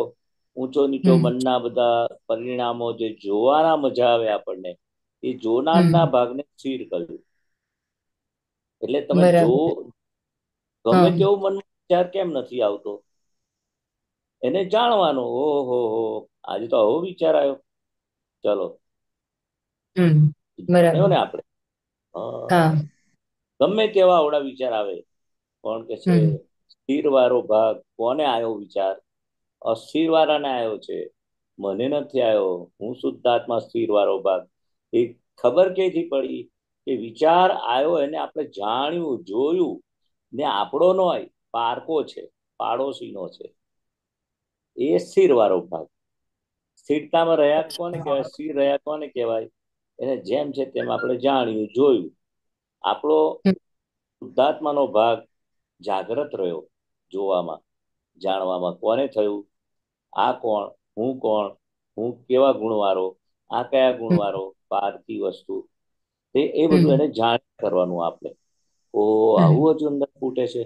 ઊંચો નીચો મનના બધા પરિણામો જે જોવાના મજા આવે આપણને એ જોનારના ભાગને સ્થિર કર્યું એટલે તમે જો ગમે તેવો મન વિચાર કેમ નથી આવતો એને જાણવાનો હો હો આજે તો આવો વિચાર આવ્યો ચલો ને આપણે ગમે તેવા આવડા વિચાર આવે કોણ કે છે સ્થિરવાળો ભાગ કોને આવ્યો વિચાર અસ્થિરવાળાને આવ્યો છે મને નથી આવ્યો હું શુદ્ધાત્મા સ્થિરવાળો ભાગ એ ખબર કેથી પડી કે વિચાર આવ્યો એને આપણે જાણ્યું જોયું ને આપણો નોય પારકો છે પાડોશીનો છે એ સ્થિરવાળો ભાગ સ્થિરતામાં રહ્યા કોને કહેવાય સ્થિર રહ્યા કોને કહેવાય એને જેમ છે તેમ આપણે જાણ્યું જોયું આપણો શુદ્ધાત્માનો ભાગ જાગ્રત રહ્યો જોવામાં જાણવામાં કોને થયું આ કોણ હું કોણ હું કેવા ગુણવારો આ કયા ગુણવારો પારકી વસ્તુ તે એ બધું એને જાણ કરવાનું આપણે ઓ આવું હજુ અંદર ફૂટે છે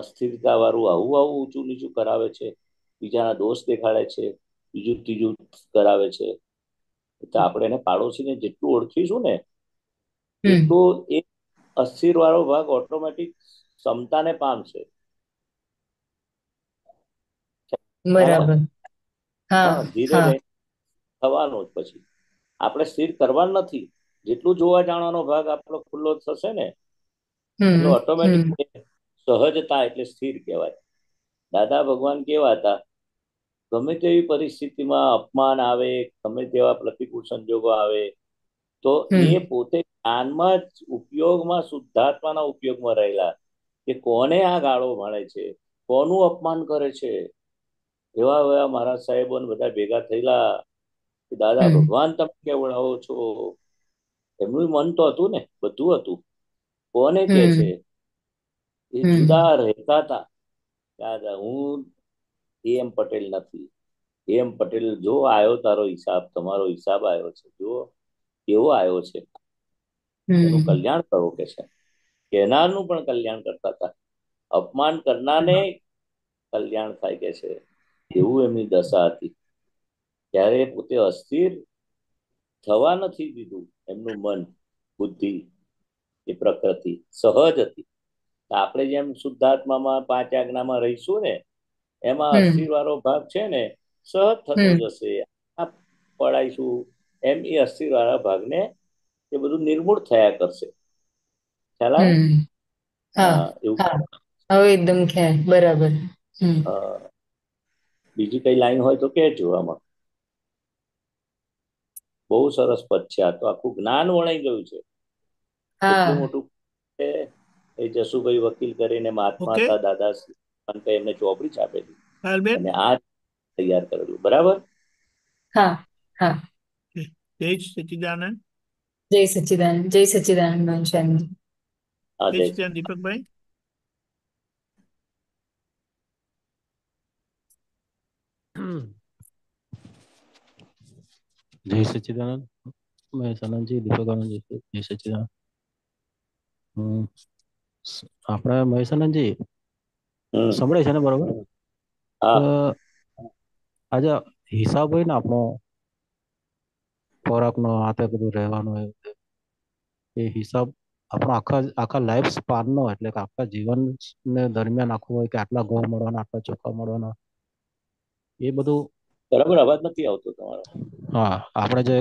અસ્થિરતા વાળું આવું આવું ઊંચું નીચું કરાવે છે બીજાના દોષ દેખાડે છે બીજું ત્રીજું કરાવે છે તો આપણે એને પાડોશીને જેટલું ઓળખીશું ને તો એ અસ્થિર વાળો ભાગ ઓટોમેટિક ક્ષમતાને પામશે બરાબર હા ધીરે હા થવાનો જ પછી આપણે સ્થિર કરવા નથી જેટલું જોવા જાણવાનો ભાગ આપણો ખુલ્લો થશે ને
એટલો ઓટોમેટિક
સહજતા એટલે સ્થિર કહેવાય દાદા ભગવાન કેવા હતા ગમે તેવી પરિસ્થિતિમાં અપમાન આવે ગમે તેવા પ્રતિકૂળ સંજોગો આવે તો એ પોતે જ્ઞાનમાં જ ઉપયોગમાં શુદ્ધાત્માના ઉપયોગમાં રહેલા કે કોને આ ગાળો મળે છે કોનું અપમાન કરે છે એવા એવા મહારાજ સાહેબો બધા ભેગા થયેલા કે દાદા ભગવાન તમે કેવડાવો છો એમનું મન તો હતું ને બધું હતું કોને કે છે એ જુદા રહેતા હતા દાદા હું એમ પટેલ નથી એમ પટેલ જો આવ્યો તારો હિસાબ તમારો હિસાબ આવ્યો છે જો કેવો આવ્યો છે એનું કલ્યાણ કરો કે છે કહેનારનું પણ કલ્યાણ કરતા હતા અપમાન કરનારને કલ્યાણ થાય કે છે એવું એમની દશા હતી ત્યારે એ પોતે અસ્થિર થવા નથી દીધું એમનું મન બુદ્ધિ એ પ્રકૃતિ સહજ હતી આપણે જેમ શુદ્ધાત્મામાં પાંચ આજ્ઞામાં રહીશું ને એમાં અસ્થિર વાળો ભાગ છે ને સહજ થતો જશે આ પડાઈશું એમ એ અસ્થિર વાળા ભાગને એ બધું નિર્મૂળ થયા કરશે ખ્યાલ આવે એવું
એકદમ ખ્યાલ બરાબર
હા બીજી કઈ લાઈન હોય તો કહેજો આમાં બહુ સરસ પદ છે આ તો આખું જ્ઞાન વણાઈ ગયું છે એટલું મોટું એ જસુભાઈ વકીલ કરીને મહાત્મા હતા દાદા એમને ચોપડી છાપેલી અને આ તૈયાર
કરેલું બરાબર હા હા જય સચિદાનંદ
જય સચિદાનંદ જય સચિદાનંદ
દીપકભાઈ
જય સચિદાનંદ मैं સનનજી દીપકાનંદ જય સચિદાનંદ આપણા મહેશાનંદજી સંભળાય છે ને બરોબર આજે હિસાબ હોય ને આપણો ખોરાકનો હાથે બધું રહેવાનું હોય એ હિસાબ આપણો આખા આખા લાઈફ સ્પાનનો એટલે કે આખા જીવન ને દરમિયાન આખું હોય કે આટલા ઘઉં મળવાના આટલા ચોખા મળવાના એ બધું
બરાબર અવાજ નથી આવતો તમારો
હા આપણે જે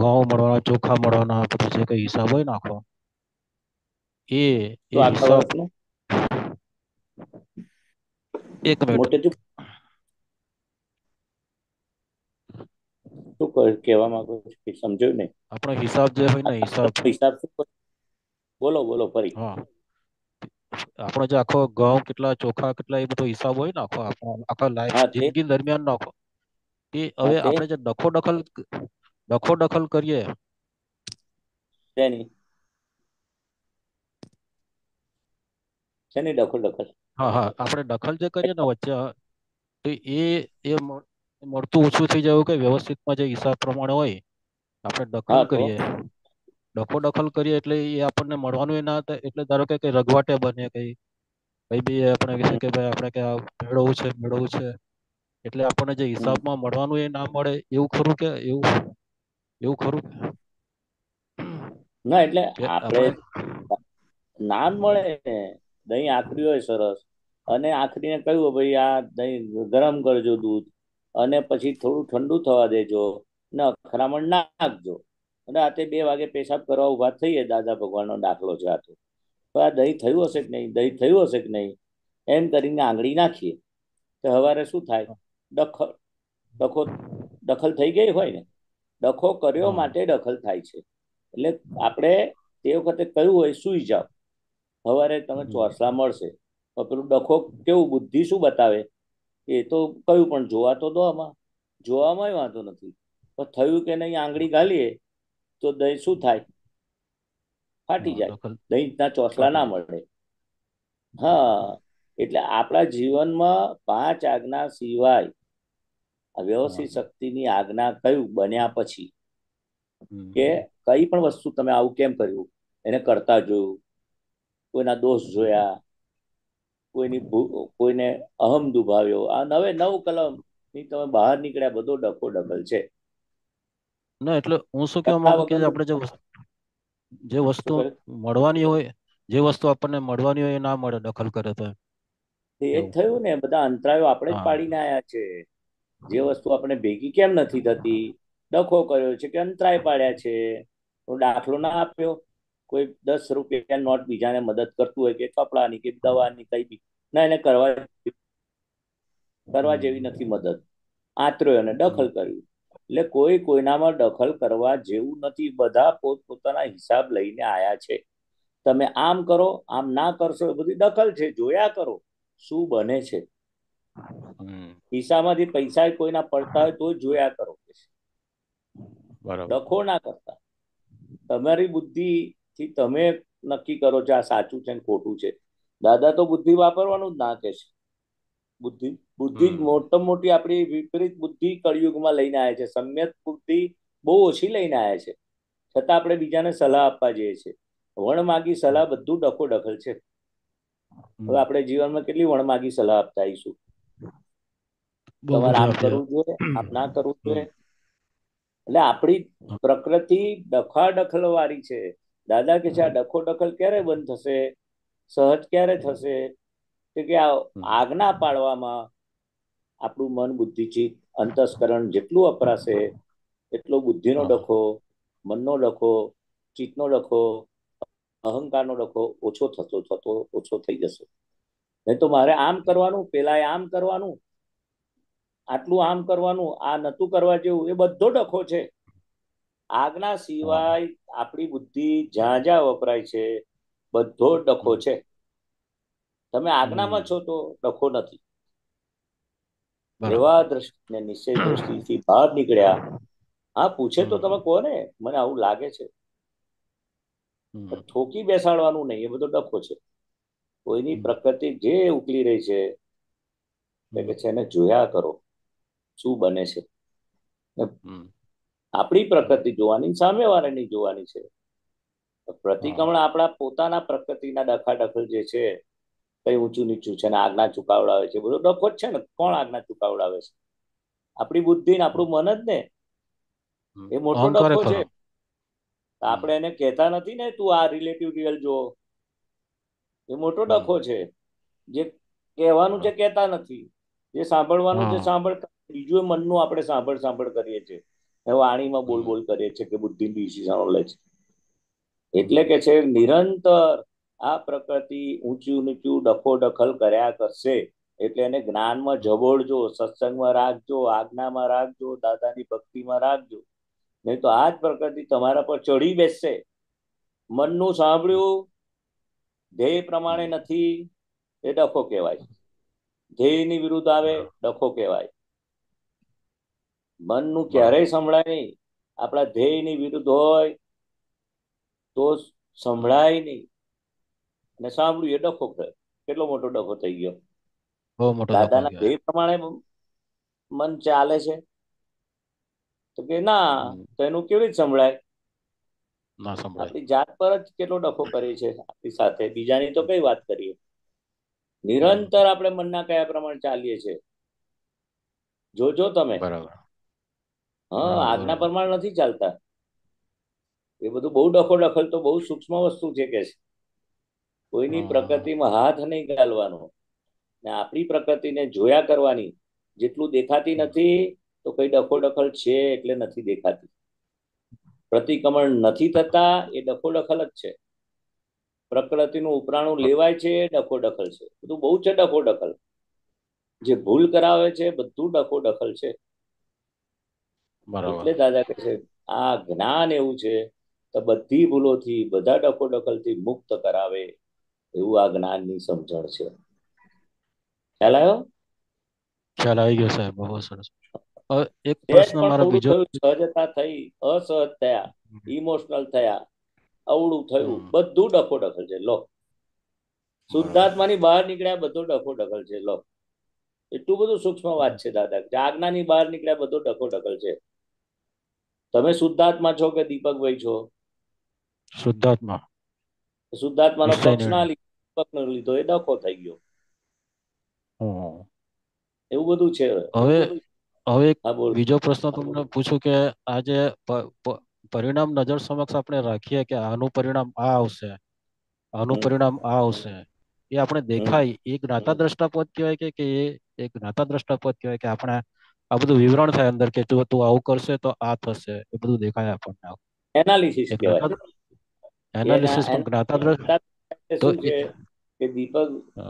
ઘઉં મળવાના ચોખા મળવાના પછી જે કઈ હિસાબ હોય નાખો
એ એક મિનિટ શું કહેવા માંગો છો સમજ્યો નહીં આપણો હિસાબ જે હોય ને હિસાબ હિસાબ બોલો બોલો ફરી હા
આપણો જે આખો ઘઉં કેટલા ચોખા કેટલા એ બધો હિસાબ હોય ને આખો આખા લાઈફ જિંદગી દરમિયાન નાખો
એ હવે આપણે
જે ડખો દખલ ડખો દખલ કરીએ
શેની શેની ડખો દખલ
હા હા આપણે દખલ જે કરીએ ને વચ્ચે તો એ એ મળતું ઓછું થઈ જવું કે વ્યવસ્થિતમાં જે હિસાબ પ્રમાણે હોય આપણે દખલ કરીએ ડખો દખલ કરીએ એટલે એ આપણને મળવાનું એ ના એટલે ધારો કે કઈ રઘવાટે બને કઈ કઈ બી આપણે કે ભાઈ આપણે કે મેળવવું છે મેળવવું છે એટલે આપણને જે હિસાબમાં મળવાનું એ ના મળે એવું ખરું કે એવું એવું ખરું
ના એટલે આપણે ના મળે ને દહીં આખરી હોય સરસ અને આખરીને કહ્યું ભાઈ આ દહીં ગરમ કરજો દૂધ અને પછી થોડું ઠંડુ થવા દેજો ને અખરામણ નાખજો અને આતે બે વાગે પેશાબ કરવા ઉભા થઈએ દાદા ભગવાનનો દાખલો છે આ તો આ દહીં થયું હશે કે નહીં દહીં થયું હશે કે નહીં એમ કરીને આંગળી નાખીએ તો હવારે શું થાય દખલ દખો દખલ થઈ ગઈ હોય ને ડખો કર્યો માટે દખલ થાય છે એટલે આપણે તે વખતે કહ્યું હોય સુઈ જાઓ સવારે તમે ચોસલા મળશે પણ પેલું ડખો કેવું બુદ્ધિ શું બતાવે એ તો કયું પણ જોવા તો દો આમાં જોવામાં વાંધો નથી પણ થયું કે નહીં આંગળી ગાલીએ તો દહીં શું થાય ફાટી જાય દહીંના ચોસલા ના મળે હા એટલે આપણા જીવનમાં પાંચ આજ્ઞા સિવાય વ્યવસ્થિત શક્તિની આજ્ઞા કયું બન્યા પછી કે કઈ પણ વસ્તુ તમે આવું કેમ કર્યું એને કરતા જોયું કોઈના દોષ જોયા કોઈની કોઈને અહમ દુભાવ્યો આ નવે નવ કલમ ની તમે બહાર નીકળ્યા બધો ડખો ડબલ છે
ના એટલે હું શું કહેવા માંગુ કે આપણે જે જે વસ્તુ મળવાની હોય જે વસ્તુ આપણને મળવાની હોય એ ના મળે દખલ કરે તો
એ થયું ને બધા અંતરાયો આપણે જ પાડીને આયા છે જે વસ્તુ આપણે ભેગી કેમ નથી થતી ડખો કર્યો છે કે અંતરાય પાડ્યા છે દાખલો ના આપ્યો કોઈ દસ રૂપિયા નોટ બીજાને મદદ કરતું હોય કે કપડાની કે દવાની કઈ બી ના એને કરવા કરવા જેવી નથી મદદ આતર્યો અને દખલ કર્યું એટલે કોઈ કોઈનામાં દખલ કરવા જેવું નથી બધા પોતપોતાના હિસાબ લઈને આયા છે તમે આમ કરો આમ ના કરશો એ બધી દખલ છે જોયા કરો શું બને છે ખિસ્સામાંથી પૈસા કોઈના પડતા હોય તો જોયા કરો ડખો ના કરતા તમારી બુદ્ધિ થી તમે નક્કી કરો છો આ સાચું છે ખોટું છે દાદા તો બુદ્ધિ વાપરવાનું જ ના કે છે બુદ્ધિ બુદ્ધિ જ મોટા મોટી આપણી વિપરીત બુદ્ધિ કળિયુગમાં લઈને આવે છે સમ્યક બુદ્ધિ બહુ ઓછી લઈને આવે છે છતાં આપણે બીજાને સલાહ આપવા જઈએ છીએ વણમાગી સલાહ બધું ડખો ડખલ છે હવે આપણે જીવનમાં કેટલી વણ વણમાગી સલાહ આપતા આવીશું તમારે આમ કરવું જોઈએ આમ ના કરવું જોઈએ એટલે આપણી પ્રકૃતિ દખલ વાળી છે દાદા કે છે આ ડખો દખલ ક્યારે બંધ થશે સહજ ક્યારે થશે કે આ આજ્ઞા પાડવામાં આપણું મન બુદ્ધિ બુદ્ધિચિત અંતસ્કરણ જેટલું વપરાશે એટલો બુદ્ધિનો ડખો મનનો ડખો ચિત્તનો ડખો અહંકારનો ડખો ઓછો થતો થતો ઓછો થઈ જશે નહીં તો મારે આમ કરવાનું પેલા આમ કરવાનું આટલું આમ કરવાનું આ નતું કરવા જેવું એ બધો ડખો છે આજ્ઞા સિવાય આપણી બુદ્ધિ જ્યાં જ્યાં વપરાય છે બધો ડખો છે તમે આજ્ઞામાં છો તો ડખો નથી એવા દ્રષ્ટિને નિશ્ચય દ્રષ્ટિથી બહાર નીકળ્યા હા પૂછે તો તમે કહો ને મને આવું લાગે છે થોકી બેસાડવાનું નહીં એ બધો ડખો છે કોઈની પ્રકૃતિ જે ઉકલી રહી છે એટલે છે એને જોયા કરો શું બને છે આપણી પ્રકૃતિ જોવાની સામે વાળાની જોવાની છે પ્રતિક્રમણ આપણા પોતાના પ્રકૃતિના ડખલ જે છે કઈ ઊંચું નીચું છે ને આજ્ઞા ચુકાવડાવે છે બધો ડખો જ છે ને કોણ આજ્ઞા ચુકાવડાવે છે આપણી બુદ્ધિ ને આપણું મન જ ને એ મોટો ડખો છે આપણે એને કહેતા નથી ને તું આ રિલેટિવ રિયલ જો એ મોટો ડખો છે જે કહેવાનું છે કહેતા નથી જે સાંભળવાનું છે સાંભળતા ત્રીજું મનનું આપણે સાંભળ સાંભળ કરીએ છીએ વાણીમાં બોલ બોલ કરીએ છીએ કે બુદ્ધિ ડિસિઝનો લે છે એટલે કે છે નિરંતર આ પ્રકૃતિ ઊંચું નીચું ડખો ડખલ કર્યા કરશે એટલે એને જ્ઞાનમાં જબોડજો સત્સંગમાં રાખજો આજ્ઞામાં રાખજો દાદાની ભક્તિમાં રાખજો નહીં તો આ જ પ્રકૃતિ તમારા પર ચડી બેસશે મનનું સાંભળ્યું ધ્યેય પ્રમાણે નથી એ ડખો કહેવાય ધ્યેયની વિરુદ્ધ આવે ડખો કહેવાય મનનું ક્યારેય સંભળાય નહીં આપણા ધ્યેયની વિરુદ્ધ હોય તો સંભળાય નહીં અને સાંભળ્યું એ ડખો કેટલો મોટો ડખો થઈ ગયો
દાદાના ધ્યેય
પ્રમાણે મન ચાલે છે તો કે ના તો એનું કેવી રીતે સંભળાય આપણી જાત પર જ કેટલો ડખો કરીએ છે આપણી સાથે બીજાની તો કઈ વાત કરીએ નિરંતર આપણે મનના કયા પ્રમાણે ચાલીએ છીએ જોજો તમે બરાબર હા આજના પ્રમાણ નથી ચાલતા એ બધું બહુ ડખો ડખલ તો બહુ સૂક્ષ્મ વસ્તુ છે કે છે કોઈની પ્રકૃતિમાં હાથ નહીં ગાલવાનો ને આપણી પ્રકૃતિને જોયા કરવાની જેટલું દેખાતી નથી તો કઈ ડખો ડખલ છે એટલે નથી દેખાતી પ્રતિક્રમણ નથી થતા એ ડખો ડખલ જ છે પ્રકૃતિનું ઉપરાણું લેવાય છે ડખો ડખલ છે બધું બહુ છે ડખો ડખલ જે ભૂલ કરાવે છે બધું ડખો ડખલ છે એટલે દાદા કહે છે આ જ્ઞાન એવું છે તો બધી ભૂલોથી બધા ડકોડકલથી મુક્ત કરાવે એવું આ જ્ઞાનની સમજણ છે ખ્યાલ આવ્યો
ખ્યાલ આવી ગયો સાહેબ બહુ સરસ એક પ્રશ્ન મારો બીજો
સહજતા થઈ અસહજ થયા ઇમોશનલ થયા અવળું થયું બધું ડખો છે લો શુદ્ધાત્માની બહાર નીકળ્યા બધો ડકો ડકલ છે લો એટલું બધું સૂક્ષ્મ વાત છે દાદા આજ્ઞાની બહાર નીકળ્યા બધો ડખો ડખલ છે તમે શુદ્ધાત્મા છો કે દીપકભાઈ છો શુદ્ધાત્મા શુદ્ધાત્માનો પક્ષ ના લીધો લીધો એ ડખો થઈ ગયો એવું બધું છે હવે
હવે બીજો પ્રશ્ન તમને પૂછું કે આજે પરિણામ નજર સમક્ષ આપણે રાખીએ કે આનું પરિણામ આ આવશે આનું પરિણામ આ આવશે એ આપણે દેખાય એ જ્ઞાતા દ્રષ્ટા પદ કહેવાય કે એ જ્ઞાતા દ્રષ્ટા પદ કહેવાય કે આપણે આ બધું વિવરણ થાય અંદર કે તું તું આવું કરશે તો આ થશે એ બધું દેખાય આપણને
એનાલિસિસ કહેવાય
એનાલિસિસ પણ જ્ઞાતાદ્રષ્ટ તો કે
દીપક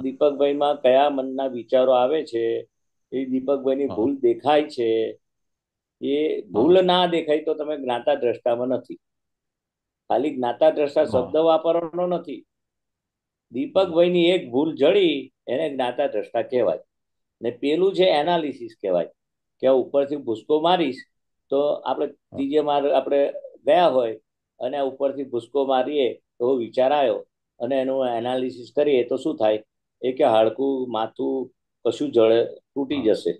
દીપકભાઈમાં કયા મનના વિચારો આવે છે એ દીપકભાઈની ભૂલ દેખાય છે એ ભૂલ ના દેખાય તો તમે જ્ઞાતા દ્રષ્ટામાં નથી ખાલી જ્ઞાતા દ્રષ્ટા શબ્દ વાપરવાનો નથી દીપકભાઈની એક ભૂલ જડી એને જ્ઞાતા દ્રષ્ટા કહેવાય ને પેલું છે એનાલિસિસ કહેવાય કે ઉપરથી ભૂસકો મારીશ તો આપણે ત્રીજે માર આપણે ગયા હોય અને ઉપરથી ભૂસકો મારીએ તો વિચાર આવ્યો અને એનું એનાલિસિસ કરીએ તો શું થાય એ કે હાડકું માથું કશું જળે તૂટી જશે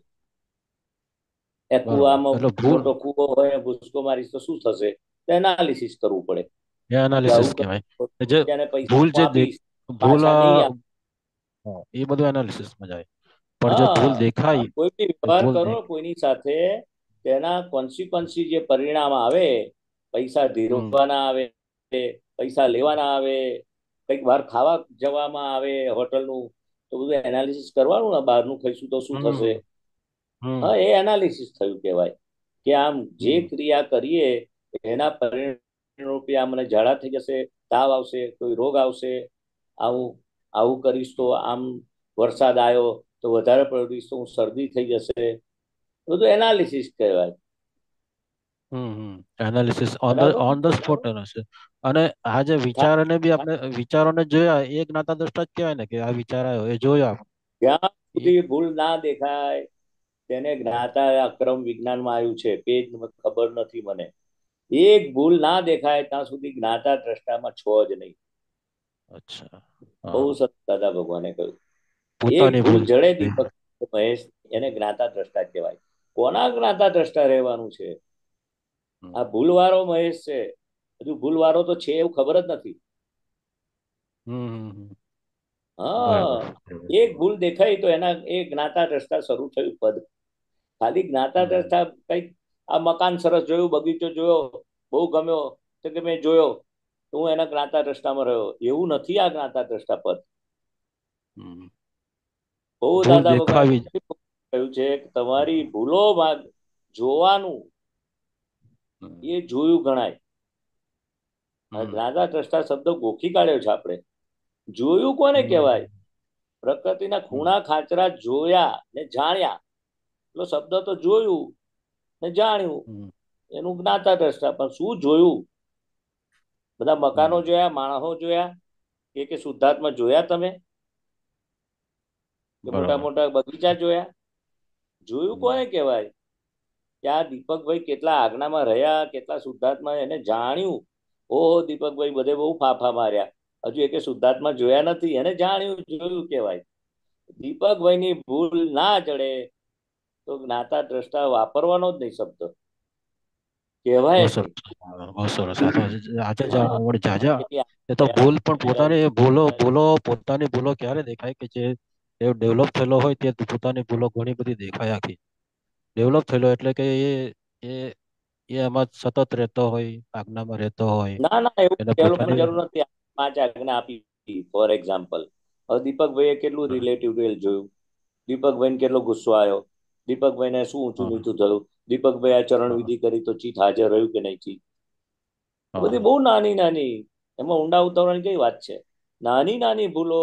એ કુવામાં મોટો કુવો હોય ભૂસકો મારીશ તો શું થશે તો એનાલિસિસ કરવું પડે
એનાલિસિસ કહેવાય ભૂલ જે ભૂલ
એ
બધું એનાલિસિસ માં જાય
પણ જો ભૂલ દેખાય કોઈ બી વ્યવહાર કરો કોઈની સાથે તેના કોન્સિક્વન્સી જે પરિણામ આવે પૈસા ધીરવવાના આવે પૈસા લેવાના આવે કઈક બહાર ખાવા જવામાં આવે હોટલનું તો બધું એનાલિસિસ કરવાનું ને બહારનું ખાઈશું તો શું થશે હા એ એનાલિસિસ થયું કહેવાય કે આમ જે ક્રિયા કરીએ એના પરિણામ રૂપે આ ઝાડા થઈ જશે તાવ આવશે કોઈ રોગ આવશે આવું આવું કરીશ તો આમ વરસાદ આવ્યો તો વધારે પડતી શું શરદી થઈ જશે બધું એનાલિસિસ કહેવાય
analysis on the on the spot હશે અને આ જે વિચારોને બી આપણે વિચારોને જોયા એ જ્ઞાતા દ્રષ્ટા જ કહેવાય ને કે આ વિચાર આવ્યો એ જોયો
આપણે સુધી ભૂલ ના દેખાય તેને જ્ઞાતા અક્રમ વિજ્ઞાનમાં આવ્યું છે પેજ ખબર નથી મને એક ભૂલ ના દેખાય ત્યાં સુધી જ્ઞાતા દ્રષ્ટામાં છો જ નહીં અચ્છા બહુ સરસ દાદા ભગવાને કહ્યું ભૂલ જડેલી એક ભૂલ દેખાય તો એના એ જ્ઞાતા દ્રષ્ટા શરૂ થયું પદ ખાલી જ્ઞાતા દ્રષ્ટા કઈક આ મકાન સરસ જોયું બગીચો જોયો બહુ ગમ્યો તો કે મેં જોયો હું એના જ્ઞાતા દ્રષ્ટામાં રહ્યો એવું નથી આ જ્ઞાતા દ્રષ્ટા પદ બહુ દાદા ભગવાન કહ્યું છે કે તમારી ભૂલો ભાગ જોવાનું એ જોયું ગણાય દાદા દ્રષ્ટા શબ્દ ગોખી કાઢ્યો છે આપણે જોયું કોને કહેવાય પ્રકૃતિના ખૂણા ખાચરા જોયા ને જાણ્યા એટલો શબ્દ તો જોયું ને જાણ્યું એનું જ્ઞાતા દ્રષ્ટા પણ શું જોયું બધા મકાનો જોયા માણસો જોયા કે કે શુદ્ધાત્મા જોયા તમે મોટા મોટા બગીચા જોયા જોયું કોને કહેવાય ત્યાં દીપકભાઈ કેટલા આગનામાં રહ્યા કેટલા શુદ્ધાત્મા એને જાણ્યું ઓહો દીપકભાઈ બધે બહુ ફાફા માર્યા હજુ એકે શુદ્ધાત્મા જોયા નથી એને જાણ્યું જોયું કહેવાય દીપકભાઈની ભૂલ ના ચડે તો જ્ઞાતા દ્રષ્ટા વાપરવાનો જ નહીં શબ્દ કેવાય સરસ
આજે ભૂલ પણ પોતાની ભૂલો ભૂલો પોતાની ભૂલો ક્યારે દેખાય કે જે એ ડેવલપ થયેલો હોય તે પોતાની ભૂલો ઘણી બધી દેખાય આખી ડેવલપ થયેલો એટલે કે એ
એ એ
એમાં સતત રહેતો હોય આજ્ઞામાં રહેતો હોય ના
ના એવું ડેવલપની જરૂર નથી પાંચ આજ્ઞા આપી ફોર એક્ઝામ્પલ હવે દીપકભાઈએ કેટલું રિલેટિવ રેલ જોયું દીપકભાઈને કેટલો ગુસ્સો આવ્યો દીપકભાઈને શું ઊંચું નીચું થયું દીપકભાઈ આ ચરણ વિધિ કરી તો ચીત હાજર રહ્યું કે નહીં ચીત બધી બહુ નાની નાની એમાં ઊંડા ઉતરવાની કઈ વાત છે નાની નાની ભૂલો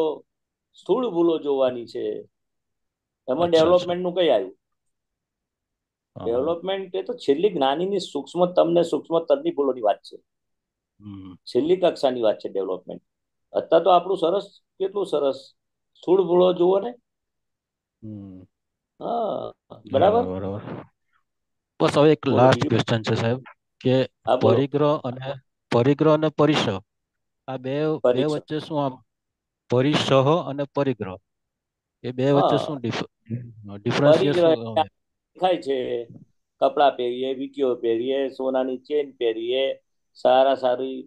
સ્થૂળ ભૂલો જોવાની છે
એમાં ડેવલપમેન્ટનું
કઈ આવ્યું ડેવલપમેન્ટ એ તો છેલ્લી જ્ઞાનીની સૂક્ષ્મ તમને સૂક્ષ્મ તરની ભૂલોની વાત છે છેલ્લી કક્ષાની વાત છે ડેવલપમેન્ટ અત્યારે તો આપણું સરસ કેટલું સરસ સ્થૂળ ભૂલો જુઓ ને બરાબર
બસ હવે એક લાસ્ટ ક્વેશ્ચન છે સાહેબ કે પરિગ્રહ અને પરિગ્રહ અને પરિસર આ બે બે વચ્ચે શું આમ પરિસહ અને પરિગ્રહ એ બે વચ્ચે શું ડિફરન્સ
દેખાય છે કપડાં પહેરીએ વીટીઓ પહેરીએ સોનાની ચેન પહેરીએ સારા સારી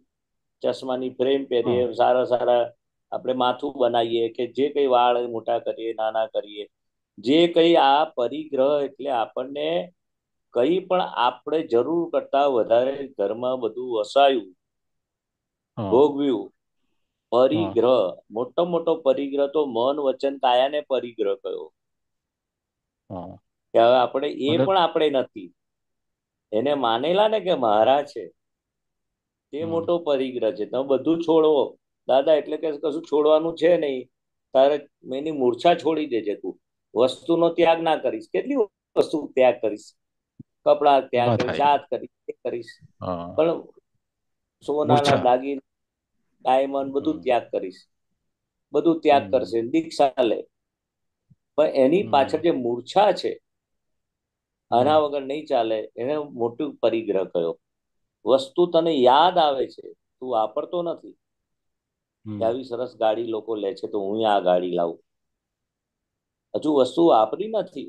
ચશ્માની ફ્રેમ પહેરીએ સારા સારા આપણે માથું બનાવીએ કે જે કઈ વાળ મોટા કરીએ નાના કરીએ જે કઈ આ પરિગ્રહ એટલે આપણને કઈ પણ આપણે જરૂર કરતા વધારે ઘરમાં બધું વસાયું ભોગવ્યું પરિગ્રહ મોટો મોટો પરિગ્રહ તો મન વચન કાયાને પરિગ્રહ કયો કે હવે આપણે એ પણ આપણે નથી એને માનેલા ને કે મારા છે તે મોટો પરિગ્રહ છે તમે બધું છોડો દાદા એટલે કે કશું છોડવાનું છે નહીં તારે એની મૂર્છા છોડી દેજે તું વસ્તુનો ત્યાગ ના કરીશ કેટલી વસ્તુ ત્યાગ કરીશ કપડા ત્યાગ કરીશ હાથ કરીશ કરીશ પણ સોનાના દાગીના ડાયમંડ બધું ત્યાગ કરીશ બધું ત્યાગ કરશે દીક્ષા લે પણ એની પાછળ જે મૂર્છા છે આના વગર નહીં ચાલે એને મોટું પરિગ્રહ કયો વસ્તુ તને યાદ આવે છે તું વાપરતો નથી આવી સરસ ગાડી લોકો લે છે તો હું આ ગાડી લાવું હજુ વસ્તુ વાપરી નથી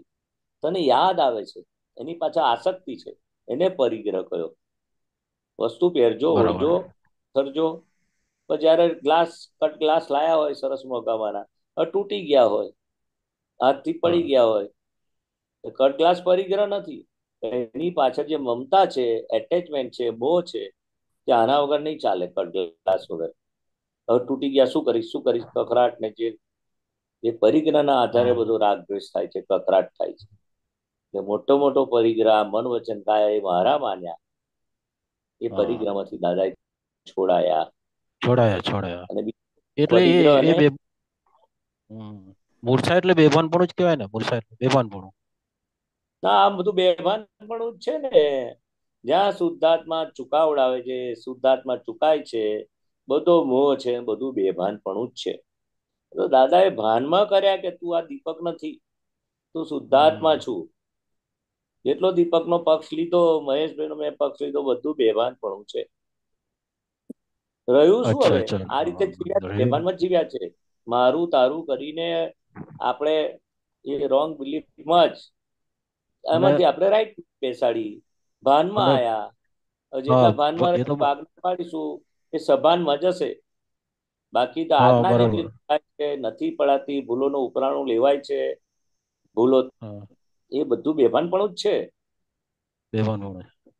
તને યાદ આવે છે એની પાછળ આસક્તિ છે એને પરિગ્રહ કયો વસ્તુ પહેરજો ઓળજો કરજો પણ જ્યારે ગ્લાસ કટ ગ્લાસ લાયા હોય સરસ મોકામાંના તૂટી ગયા હોય હાથથી પડી ગયા હોય કટ ગ્લાસ પરિગ્રહ નથી એની પાછળ જે મમતા છે એટેચમેન્ટ છે મોહ છે કે આના વગર નહીં ચાલે કટ ગ્લાસ વગર હવે તૂટી ગયા શું કરીશ શું કરીશ કકરાટ ને જે એ પરિગ્રહના આધારે બધો રાગ દ્વેષ થાય છે કકરાટ થાય છે એટલે મોટો મોટો પરિગ્રહ મન વચન કાયા એ મારા માન્યા એ પરિગ્રહમાંથી દાદા છોડાયા
છોડાયા છોડાયા
એટલે એ બે
મૂર્છા એટલે બેભાનપણું જ કહેવાય ને મૂર્છા એટલે બેભાનપણું
ના આ બધું બેભાનપણું જ છે ને જ્યાં શુદ્ધાત્મા ચુકાવડાવે છે શુદ્ધાત્મા ચુકાય છે બધો મોહ છે બધું બેભાન પણ જ છે તો દાદાએ ભાનમાં કર્યા કે તું આ દીપક નથી તું શુદ્ધાત્મા છું જેટલો દીપકનો પક્ષ લીધો મહેશભાઈનો મેં પક્ષ લીધો બધું બેભાન પણ છે રહ્યું શું હવે આ રીતે જીવ્યા જીવ્યા છે મારું તારું કરીને આપણે એ રોંગ બિલીફમાં જ એમાંથી આપણે રાઈટ બેસાડી ભાનમાં આયા જેટલા ભાનમાં ભાગને પાડીશું એ સભાનમાં જશે બાકી તો આજના જે નથી પડાતી ભૂલોનો ઉપરાણું લેવાય છે ભૂલો એ બધું બેભાનપણું જ છે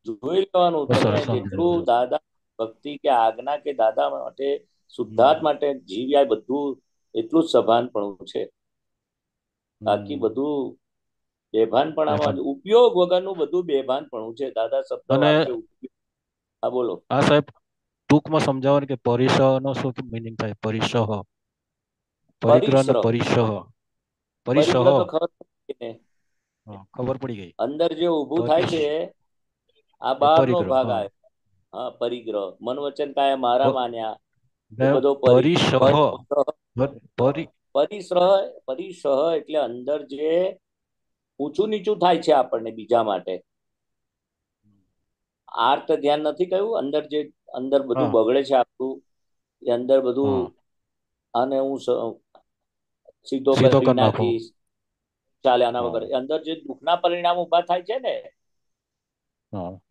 જોઈ લેવાનું તમે જેટલું દાદા ભક્તિ કે આજ્ઞા કે દાદા માટે શુદ્ધાર્થ માટે જીવ્યા બધું એટલું જ સભાનપણું છે બાકી બધું બેભાનપણામાં ઉપયોગ વગરનું બધું બેભાનપણું છે દાદા શબ્દ હા બોલો
હા સાહેબ ટૂંકમાં સમજાવો કે પરિસહ નો શું મિનિંગ થાય પરિસહ પરિગ્રહ પરિસહ પરિસહ ખબર પડી ગઈ
અંદર જે ઉભું થાય છે આ બહારનો ભાગ આવે હા પરિગ્રહ મન વચન કાય મારા માન્યા
બધો પરિસહ
પરિસહ એટલે અંદર જે ઊંચું નીચું થાય છે આપણને બીજા માટે આર્ત ધ્યાન નથી કહ્યું અંદર જે અંદર બધું બગડે છે આપણું એ અંદર બધું અને હું સીધો કરી નાખીશ ચાલે આના વગર અંદર જે દુઃખના પરિણામ ઉભા થાય છે ને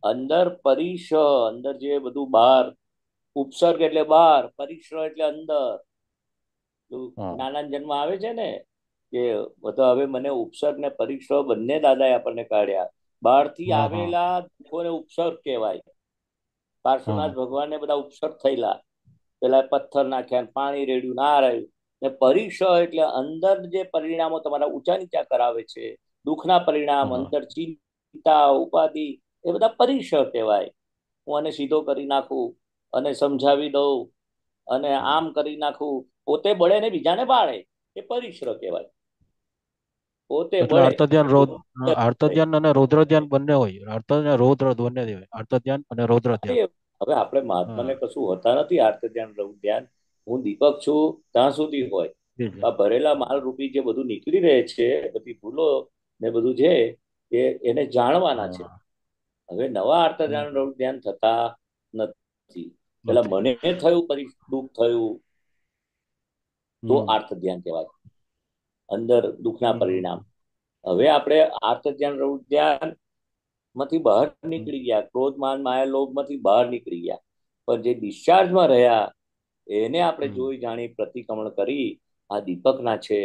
અંદર પરિશ અંદર જે બધું બહાર ઉપસર્ગ એટલે બહાર પરિશ્ર એટલે અંદર નાના જન્મ આવે છે ને કે બધા હવે મને ઉપસર્ગ ને પરિશ્ર બંને દાદાએ આપણને કાઢ્યા બહાર થી આવેલા દુઃખોને ઉપસર્ગ કહેવાય પાર્શ્વનાથ ભગવાનને બધા ઉપસર્ગ થયેલા પેલા પથ્થર નાખ્યા પાણી રેડ્યું ના રહ્યું ને પરિશ એટલે અંદર જે પરિણામો તમારા ઊંચા નીચા કરાવે છે દુઃખના પરિણામ અંદર ચિંતા ઉપાધિ એ બધા પરિસર કહેવાય હું આને સીધો કરી નાખું અને સમજાવી દઉં અને આમ કરી નાખું પોતે બળે ને બીજાને પાડે એ પરિસર કહેવાય પોતે
અને રૌદ્ર ધ્યાન બંને હોય રૌદ્ર બંને ધ્યાન અને રૌદ્ર હવે
આપણે મહાત્માને કશું હોતા નથી આર્ત ધ્યાન રૌદ્ર ધ્યાન હું દીપક છું ત્યાં સુધી હોય આ ભરેલા માલ રૂપી જે બધું નીકળી રહે છે બધી ભૂલો ને બધું છે એ એને જાણવાના છે હવે નવા આર્તજાન રોગ ધ્યાન થતા નથી એટલે મને થયું પછી દુઃખ થયું તો આર્થ ધ્યાન કહેવાય અંદર દુઃખના પરિણામ હવે આપણે આર્થ ધ્યાન રોગ ધ્યાન માંથી બહાર નીકળી ગયા ક્રોધ માન માયા લોભ માંથી બહાર નીકળી ગયા પણ જે ડિસ્ચાર્જમાં રહ્યા એને આપણે જોઈ જાણી પ્રતિક્રમણ કરી આ દીપકના છે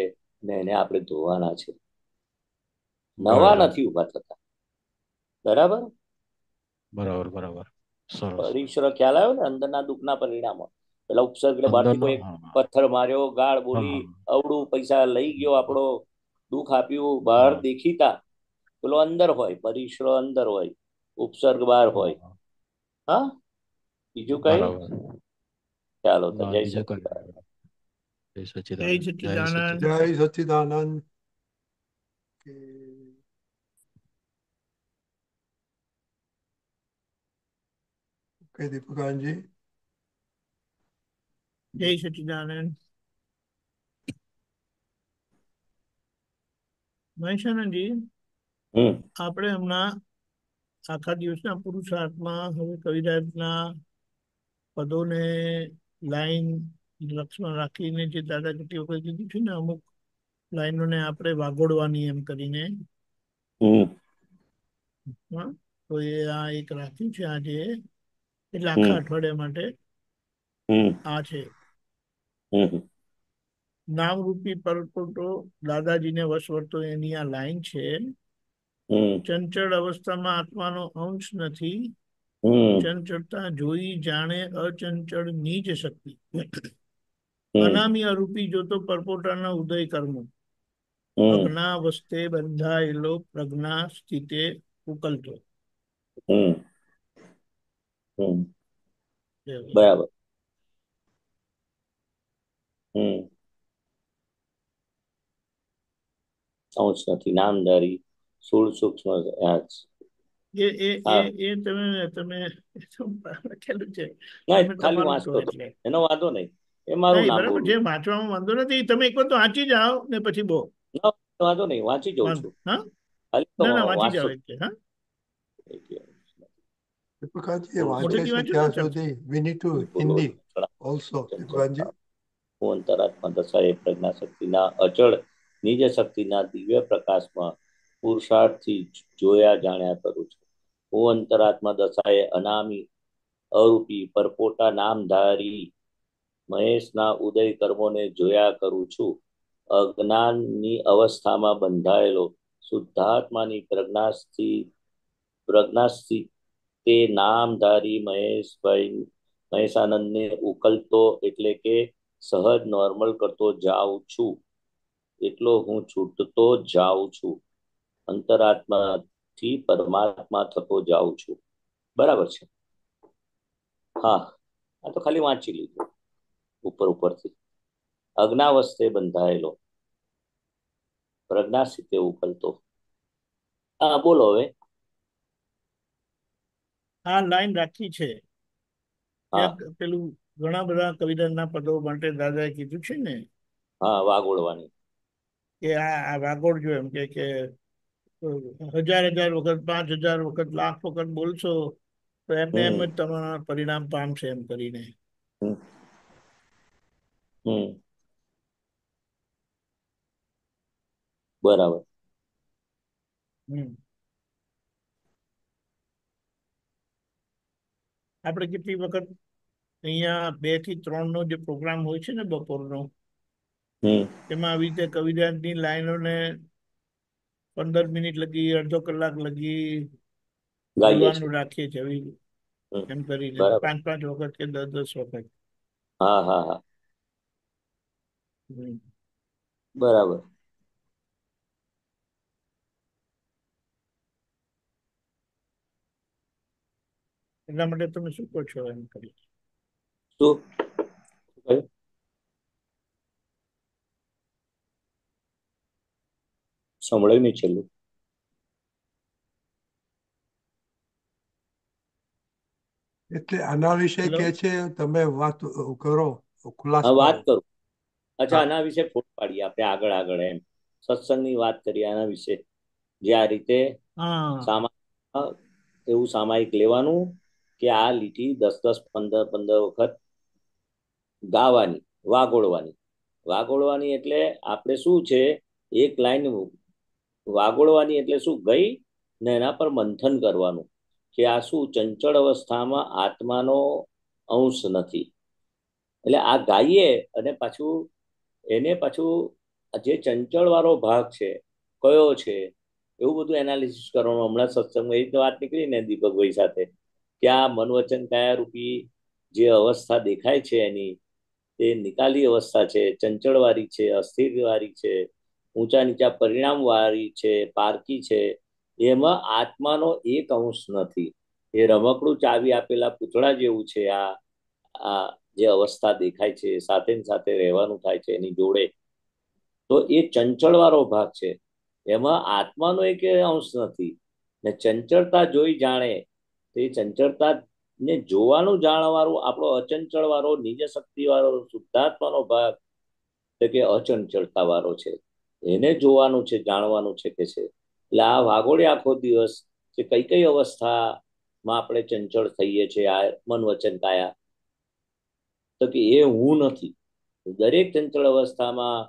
ને એને આપણે ધોવાના છે નવા નથી ઉભા થતા બરાબર
બરાબર બરાબર
પરિશ્ર ખ્યાલ આવ્યો ને અંદરના દુઃખના પરિણામો પેલા ઉપસર્ગ એટલે બહારથી કોઈ પથ્થર માર્યો ગાળ બોલી અવડું પૈસા લઈ ગયો આપણો દુઃખ આપ્યું બહાર દેખીતા પેલો અંદર હોય પરિશ્ર અંદર હોય ઉપસર્ગ બહાર હોય હા બીજું કઈ ચાલો જય સચિદાનંદ
જય સચિદાનંદ જય સચિદાનંદ કઈ દીપકાનજી જય સચિદાનંદ
મહેશાનંદજી આપણે હમણાં આખા દિવસના પુરુષાર્થમાં હવે કવિરાજના પદોને લાઈન લક્ષમાં રાખીને જે દાદા કેટલી વખત કીધું છે ને અમુક લાઈનોને આપણે વાગોડવાની એમ કરીને તો એ આ એક રાખ્યું છે આજે એટલે આખા અઠવાડિયા માટે આ છે નામરૂપી પરપોટો દાદાજીને વશ એની આ લાઈન છે ચંચળ અવસ્થામાં આત્માનો અંશ નથી ચંચળતા જોઈ જાણે અચંચળ નીચ શક્તિ અનામી અરૂપી જોતો પરપોટાના ઉદય કર્મો પ્રજ્ઞા વસ્તે બંધાયેલો પ્રજ્ઞા સ્થિતે ઉકલતો બરાબર
અંશ નથી નામધારી સોળ સૂક્ષ્મ એનો વાંધો નહીં એ મારું જે
વાંચવામાં વાંધો નથી તમે એકવાર તો વાંચી જાઓ ને પછી બો
વાંધો નહીં વાંચી જઉં હા વાંચી જાઓ
હા
Prabhuji, વાંચે છે ત્યાં સુધી we need to Hindi also. Prabhuji.
હું અંતરાત્મા દશા એ પ્રજ્ઞા શક્તિના અચળ નિજ શક્તિના દિવ્ય પ્રકાશમાં પુરુષાર્થથી જોયા જાણ્યા કરું છું હું અંતરાત્મા દશાએ અનામી અરૂપી પરપોટા નામધારી મહેશના ઉદય કર્મોને જોયા કરું છું અજ્ઞાનની અવસ્થામાં બંધાયેલો શુદ્ધાત્માની પ્રજ્ઞાસ્થિ પ્રજ્ઞાસ્થિત તે નામધારી મહેશભાઈ મહેશાનંદને ઉકલતો એટલે કે સહજ નોર્મલ કરતો જાઉં છું એટલો હું છૂટતો જાઉં છું અંતરાત્માથી પરમાત્મા થતો જાઉં છું બરાબર છે હા આ તો ખાલી વાંચી લીધું ઉપર ઉપરથી અજ્ઞાવસ્થે બંધાયેલો પ્રજ્ઞા સ્થિતે ઉકલતો હા બોલો હવે
આ લાઈન રાખી છે પેલું ઘણા બધા કવિતાના પદો માટે દાદાએ કીધું છે ને
હા વાગોળવાની
કે આ વાગોડ જો એમ કે કે હજાર હજાર વખત પાંચ હજાર વખત લાખ વખત બોલશો તો એમને એમ જ તમારા પરિણામ પામશે એમ કરીને બરાબર હમ આપણે કેટલી વખત અહીંયા બે થી ત્રણ નો જે પ્રોગ્રામ હોય છે ને બપોરનો એમાં આવી રીતે કવિતાની લાઈનોને પંદર મિનિટ લગી અડધો કલાક લગી ગાવાનું રાખીએ છીએ આવી એમ કરીને પાંચ પાંચ વખત કે દસ દસ વખત
હા હા હા
બરાબર
એના માટે તમે શું કહો છો એમ કરી
શું નહીં છેલ્લું
એટલે આના વિશે કે છે તમે વાત કરો ખુલાસો
વાત કરો અચ્છા આના વિશે ફોટ પાડીએ આપણે આગળ આગળ એમ સત્સંગની વાત કરીએ આના વિશે જે આ રીતે સામા એવું સામાયિક લેવાનું કે આ લીટી દસ દસ પંદર પંદર વખત ગાવાની વાગોળવાની વાગોળવાની એટલે આપણે શું છે એક લાઈન વાગોળવાની એટલે શું ગઈ ને એના પર મંથન કરવાનું કે આ શું ચંચળ અવસ્થામાં આત્માનો અંશ નથી એટલે આ ગાઈએ અને પાછું એને પાછું જે ચંચળવાળો ભાગ છે કયો છે એવું બધું એનાલિસિસ કરવાનું હમણાં સત્સંગમાં એ વાત નીકળી ને દીપકભાઈ સાથે કે આ મનવચન રૂપી જે અવસ્થા દેખાય છે એની તે નિકાલી અવસ્થા છે ચંચળવાળી છે અસ્થિરવાળી છે ઊંચા નીચા પરિણામવાળી છે પારકી છે એમાં આત્માનો એક અંશ નથી એ રમકડું ચાવી આપેલા પૂતળા જેવું છે આ આ જે અવસ્થા દેખાય છે સાથે સાથે રહેવાનું થાય છે એની જોડે તો એ ચંચળવાળો ભાગ છે એમાં આત્માનો એક અંશ નથી ને ચંચળતા જોઈ જાણે તો ચંચળતા ને જોવાનું જાણવાનું આપણો અચંચળ વાળો નિજ વાળો શુદ્ધાત્માનો ભાગ એટલે કે અચંચળતા વાળો છે એને જોવાનું છે જાણવાનું છે કે છે એટલે આ વાઘોડે આખો દિવસ કે કઈ કઈ અવસ્થામાં આપણે ચંચળ થઈએ છીએ આ મન વચન કાયા તો કે એ હું નથી દરેક ચંચળ અવસ્થામાં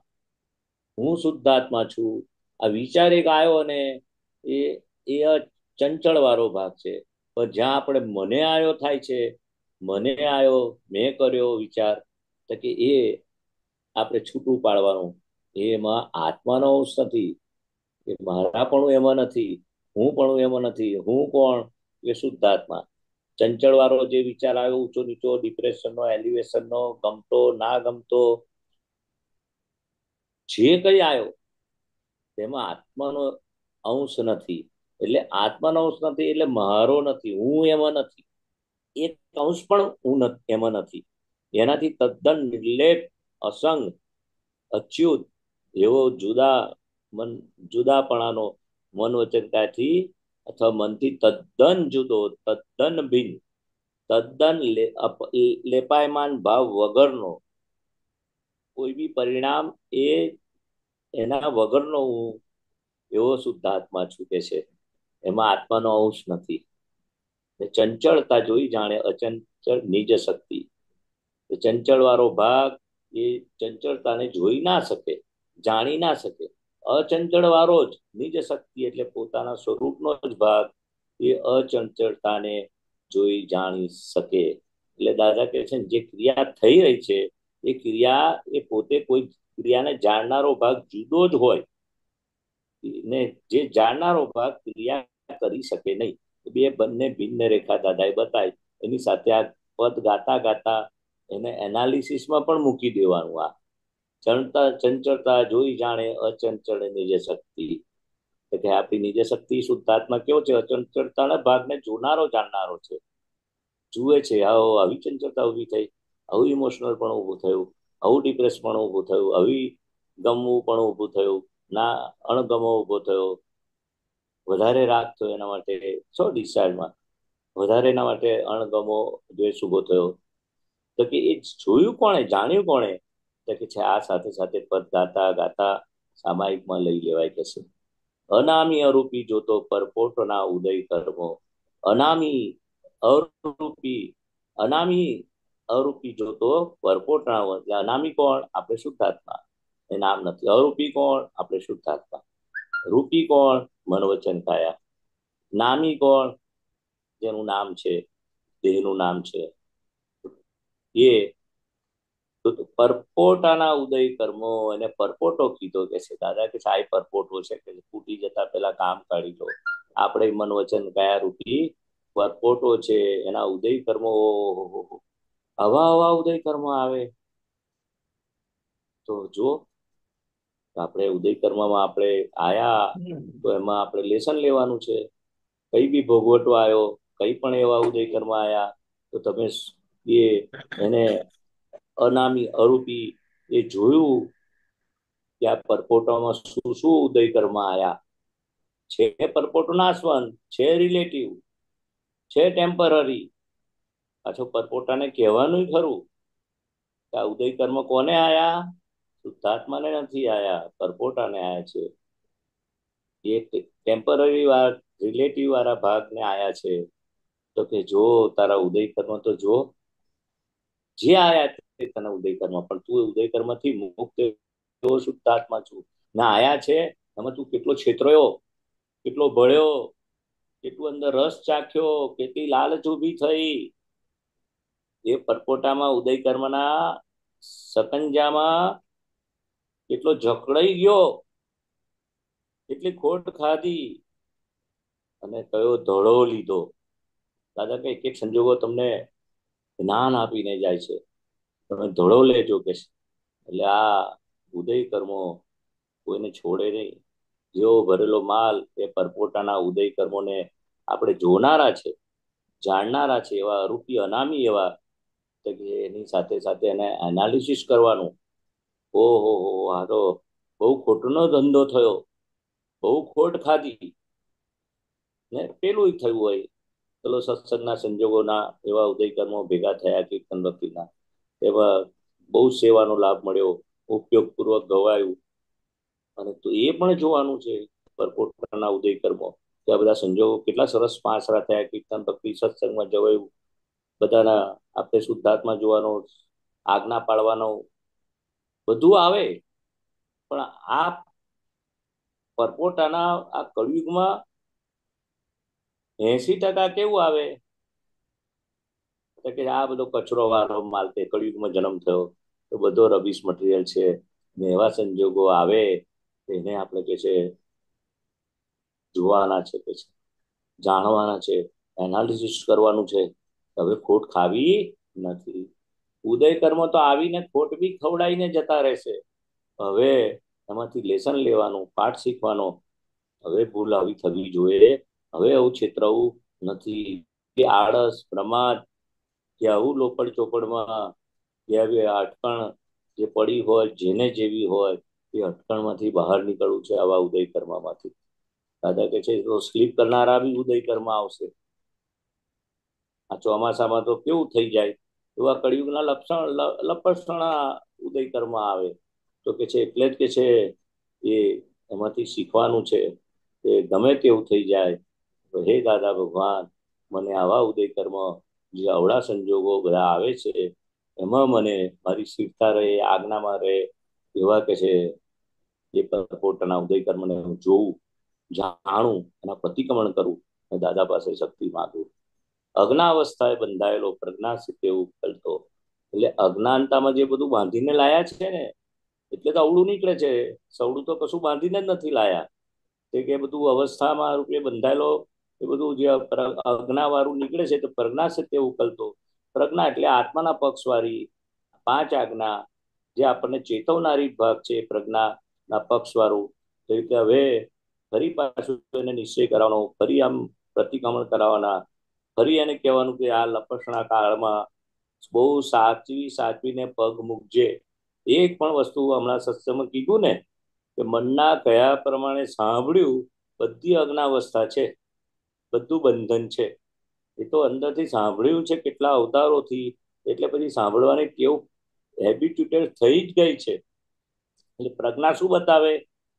હું શુદ્ધાત્મા છું આ વિચાર એક આવ્યો અને એ એ ચંચળ વાળો ભાગ છે પણ જ્યાં આપણે મને આયો થાય છે મને આયો મેં કર્યો વિચાર તો કે એ આપણે છૂટું પાડવાનું એમાં આત્માનો અંશ નથી એ મારા પણ એમાં નથી હું પણ એમાં નથી હું કોણ એ શુદ્ધાત્મા ચંચળ વાળો જે વિચાર આવ્યો ઊંચો નીચો ડિપ્રેશનનો એલિવેશનનો ગમતો ના ગમતો જે કંઈ આવ્યો તેમાં આત્માનો અંશ નથી એટલે આત્માનો અંશ નથી એટલે મારો નથી હું એમાં નથી એક અંશ પણ હું એમાં નથી એનાથી તદ્દન નિર્લેપ અસંગ અચ્યુત એવો જુદા મન જુદાપણાનો મન વચનતાથી અથવા મનથી તદ્દન જુદો તદ્દન ભિન્ન તદ્દન લેપાયમાન ભાવ વગરનો કોઈ બી પરિણામ એ એના વગરનો હું એવો શુદ્ધાત્મા આત્મા છૂટે છે એમાં આત્માનો અંશ નથી ચંચળતા જોઈ જાણે અચંચળ નિજ શક્તિ ચંચળ વાળો ભાગ એ ચંચળતાને જોઈ ના શકે જાણી ના શકે અચંચળ વાળો જ નિજ શક્તિ એટલે પોતાના સ્વરૂપનો જ ભાગ એ અચંચળતાને જોઈ જાણી શકે એટલે દાદા કહે છે જે ક્રિયા થઈ રહી છે એ ક્રિયા એ પોતે કોઈ ક્રિયાને જાણનારો ભાગ જુદો જ હોય ને જે જાણનારો ભાગ ક્રિયા કરી શકે નહીં બે બંને ભિન્ન રેખા દાદાએ બતાવી એની સાથે આ પદ ગાતા ગાતા એને એનાલિસિસમાં પણ મૂકી દેવાનું આ ચણતા ચંચળતા જોઈ જાણે અચંચળ નિજ શક્તિ તો કે આપણી નિજ શક્તિ શુદ્ધાત્મા કેવો છે અચંચળતાના ભાગને જોનારો જાણનારો છે જુએ છે આવો આવી ચંચળતા ઊભી થઈ આવું ઇમોશનલ પણ ઊભું થયું આવું ડિપ્રેસ પણ ઊભું થયું આવી ગમવું પણ ઊભું થયું ના અણગમો ઉભો થયો વધારે રાગ થયો એના માટે સો ડિસ્ચાર્જમાં વધારે એના માટે અણગમો દ્વેષ ઉભો થયો તો કે એ જોયું કોણે જાણ્યું કોણે તો કે છે આ સાથે સાથે પદ ગાતા ગાતા સામાયિકમાં લઈ લેવાય કે અનામી અરૂપી જોતો પરપોટના ઉદય કર્મો અનામી અરૂપી અનામી અરૂપી જોતો પરપોટના એટલે અનામી કોણ આપણે શુદ્ધાત્મા એ નામ નથી અરૂપી કોણ આપણે શુદ્ધાત્મા રૂપી કોણ મનોવચન કાયા નામી કોણ જેનું નામ છે દેહનું નામ છે એ પરપોટાના ઉદય કર્મો અને પરપોટો કીધો કે છે દાદા કે આ પરપોટો છે કે ફૂટી જતા પેલા કામ કાઢી લો આપણે મનવચન કયા રૂપી પરપોટો છે એના ઉદય કર્મો હવા હવા ઉદય કર્મ આવે તો જો આપણે ઉદયકર્મામાં આપણે આયા તો એમાં આપણે લેસન લેવાનું છે કઈ બી ભોગવટો આવ્યો કઈ પણ એવા ઉદયકર્મા આયા તો તમે એ એને અનામી અરૂપી એ જોયું કે આ પરપોટામાં શું શું ઉદયકર્મા આયા છે પરપોટો નાશવંત છે રિલેટિવ છે ટેમ્પરરી પાછો પરપોટાને કહેવાનું ખરું કે આ ઉદયકર્મ કોને આયા શુદ્ધાત્માને નથી આયા પરપોટાને આયા છે એ ટેમ્પરરી રિલેટિવ વાળા ભાગને આયા છે તો કે જો તારા ઉદય કર્મ તો જો જે આયા તે તને ઉદય કર્મ પણ તું ઉદય કર્મથી મુક્ત એવો શુદ્ધાત્મા છું ના આયા છે એમાં તું કેટલો છેતરાયો કેટલો ભળ્યો કેટલું અંદર રસ ચાખ્યો કેટલી લાલચ ઉભી થઈ એ પરપોટામાં ઉદય કર્મના સકંજામાં એટલો જકડાઈ ગયો એટલી ખોટ ખાધી અને કયો ધડો લીધો દાદા કે એક એક સંજોગો તમને જ્ઞાન આપીને જાય છે તમે ધડો લેજો કે એટલે આ ઉદય કર્મો કોઈને છોડે નહીં જેવો ભરેલો માલ એ પરપોટાના ઉદય કર્મોને આપણે જોનારા છે જાણનારા છે એવા રૂપી અનામી એવા કે એની સાથે સાથે એને એનાલિસિસ કરવાનું ઓહો હો આ તો બહુ ખોટનો ધંધો થયો બહુ ખોટ ખાધી ને પેલું થયું હોય ચલો સત્સંગના સંજોગોના એવા ઉદયકર્મો ભેગા થયા કીર્તન ભક્તિના એમાં બહુ સેવાનો લાભ મળ્યો ઉપયોગપૂર્વક ગવાયું અને તો એ પણ જોવાનું છે પરપોટાના ઉદય કે આ બધા સંજોગો કેટલા સરસ પાસરા થયા કીર્તન ભક્તિ સત્સંગમાં જવાયું બધાના આપણે શુદ્ધાત્મા જોવાનો આજ્ઞા પાળવાનો બધું આવે પણ આ પરપોટાના આ કળયુગમાં એસી ટકા કેવું આવે કે આ બધો કચરો વાળો માલ તે કળિયુગમાં જન્મ થયો તો બધો રબીશ મટીરિયલ છે ને એવા સંજોગો આવે એને આપણે કે છે જોવાના છે કે છે જાણવાના છે એનાલિસિસ કરવાનું છે હવે ખોટ ખાવી નથી ઉદય કર્મ તો આવીને ખોટ બી ખવડાવીને જતા રહેશે હવે એમાંથી લેસન લેવાનું પાઠ શીખવાનો હવે ભૂલ આવી થવી જોઈએ હવે આવું છેતરાવું નથી કે આળસ પ્રમાદ કે આવું લોપડ ચોપડમાં કે આવી અટકણ જે પડી હોય જેને જેવી હોય એ અટકણમાંથી બહાર નીકળવું છે આવા ઉદય કર્મમાંથી દાદા કે છે તો સ્લીપ કરનારા બી ઉદય કર્મ આવશે આ ચોમાસામાં તો કેવું થઈ જાય એવા કળિયુગના લક્ષણ લપસણા ઉદયકરમાં આવે તો કે છે એટલે જ કે છે એ એમાંથી શીખવાનું છે કે ગમે તેવું થઈ જાય તો હે દાદા ભગવાન મને આવા ઉદયકર્મ જે અવળા સંજોગો બધા આવે છે એમાં મને મારી સ્થિરતા રહે આજ્ઞામાં રહે એવા કે છે એ પોતાના ઉદયકર્મને હું જોઉં જાણું એના પ્રતિક્રમણ કરું અને દાદા પાસે શક્તિ માગું
અજ્ઞાવસ્થાએ
બંધાયેલો પ્રજ્ઞા સિદ્ધે ઉકલતો એટલે અજ્ઞાનતામાં જે બધું બાંધીને લાયા છે ને એટલે તો અવળું નીકળે છે સવડું તો કશું બાંધીને જ નથી લાયા તે કે બધું અવસ્થામાં રૂપે બંધાયેલો એ બધું જે અજ્ઞાવાળું નીકળે છે તો પ્રજ્ઞા સિદ્ધે ઉકલતો પ્રજ્ઞા એટલે આત્માના પક્ષવાળી પાંચ આજ્ઞા જે આપણને ચેતવનારી ભાગ છે પ્રજ્ઞાના પક્ષવાળું તો એટલે હવે ફરી પાછું એને નિશ્ચય કરાવવાનો ફરી આમ પ્રતિક્રમણ કરાવવાના ફરી એને કહેવાનું કે આ લપસણા કાળમાં બહુ સાચવી સાચવીને પગ મૂકજે એક પણ વસ્તુ હમણાં સત્સંગમાં કીધું ને કે મનના કયા પ્રમાણે સાંભળ્યું બધી અજ્ઞાવસ્થા છે બધું બંધન છે એ તો અંદરથી સાંભળ્યું છે કેટલા અવતારોથી એટલે પછી સાંભળવાની કેવું હેબિટ્યુટેડ થઈ જ ગઈ છે એટલે પ્રજ્ઞા શું બતાવે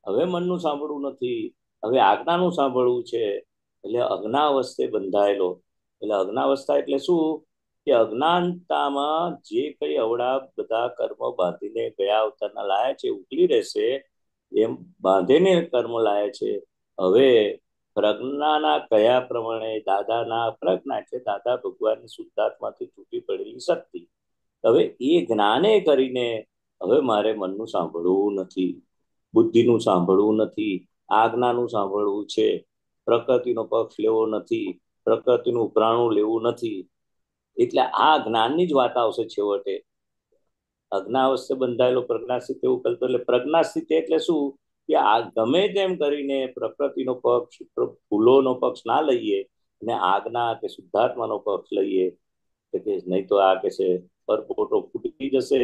હવે મનનું સાંભળવું નથી હવે આજ્ઞાનું સાંભળવું છે એટલે અજ્ઞાવસ્થે બંધાયેલો એટલે અજ્ઞાવસ્થા એટલે શું કે અજ્ઞાનતામાં જે કઈ અવળા બધા કર્મ બાંધીને ગયા અવતારના લાયા છે ઉકલી રહેશે એમ બાંધીને કર્મ લાયા છે હવે પ્રજ્ઞાના કયા પ્રમાણે દાદાના પ્રજ્ઞા છે દાદા ભગવાનની શુદ્ધાત્માથી છૂટી પડેલી શક્તિ હવે એ જ્ઞાને કરીને હવે મારે મનનું સાંભળવું નથી બુદ્ધિનું સાંભળવું નથી આજ્ઞાનું સાંભળવું છે પ્રકૃતિનો પક્ષ લેવો નથી પ્રકૃતિનું પ્રાણું લેવું નથી એટલે આ જ્ઞાનની જ વાત આવશે છેવટે અજ્ઞાવશ્ય બંધાયેલો પ્રજ્ઞાસ્થિત એવું કહેતો એટલે પ્રજ્ઞાસ્થિત એટલે શું કે આ ગમે તેમ કરીને પ્રકૃતિનો પક્ષ ફૂલોનો પક્ષ ના લઈએ અને આજ્ઞા કે શુદ્ધાત્માનો પક્ષ લઈએ કે નહીં તો આ કે છે પરપોટો ફૂટી જશે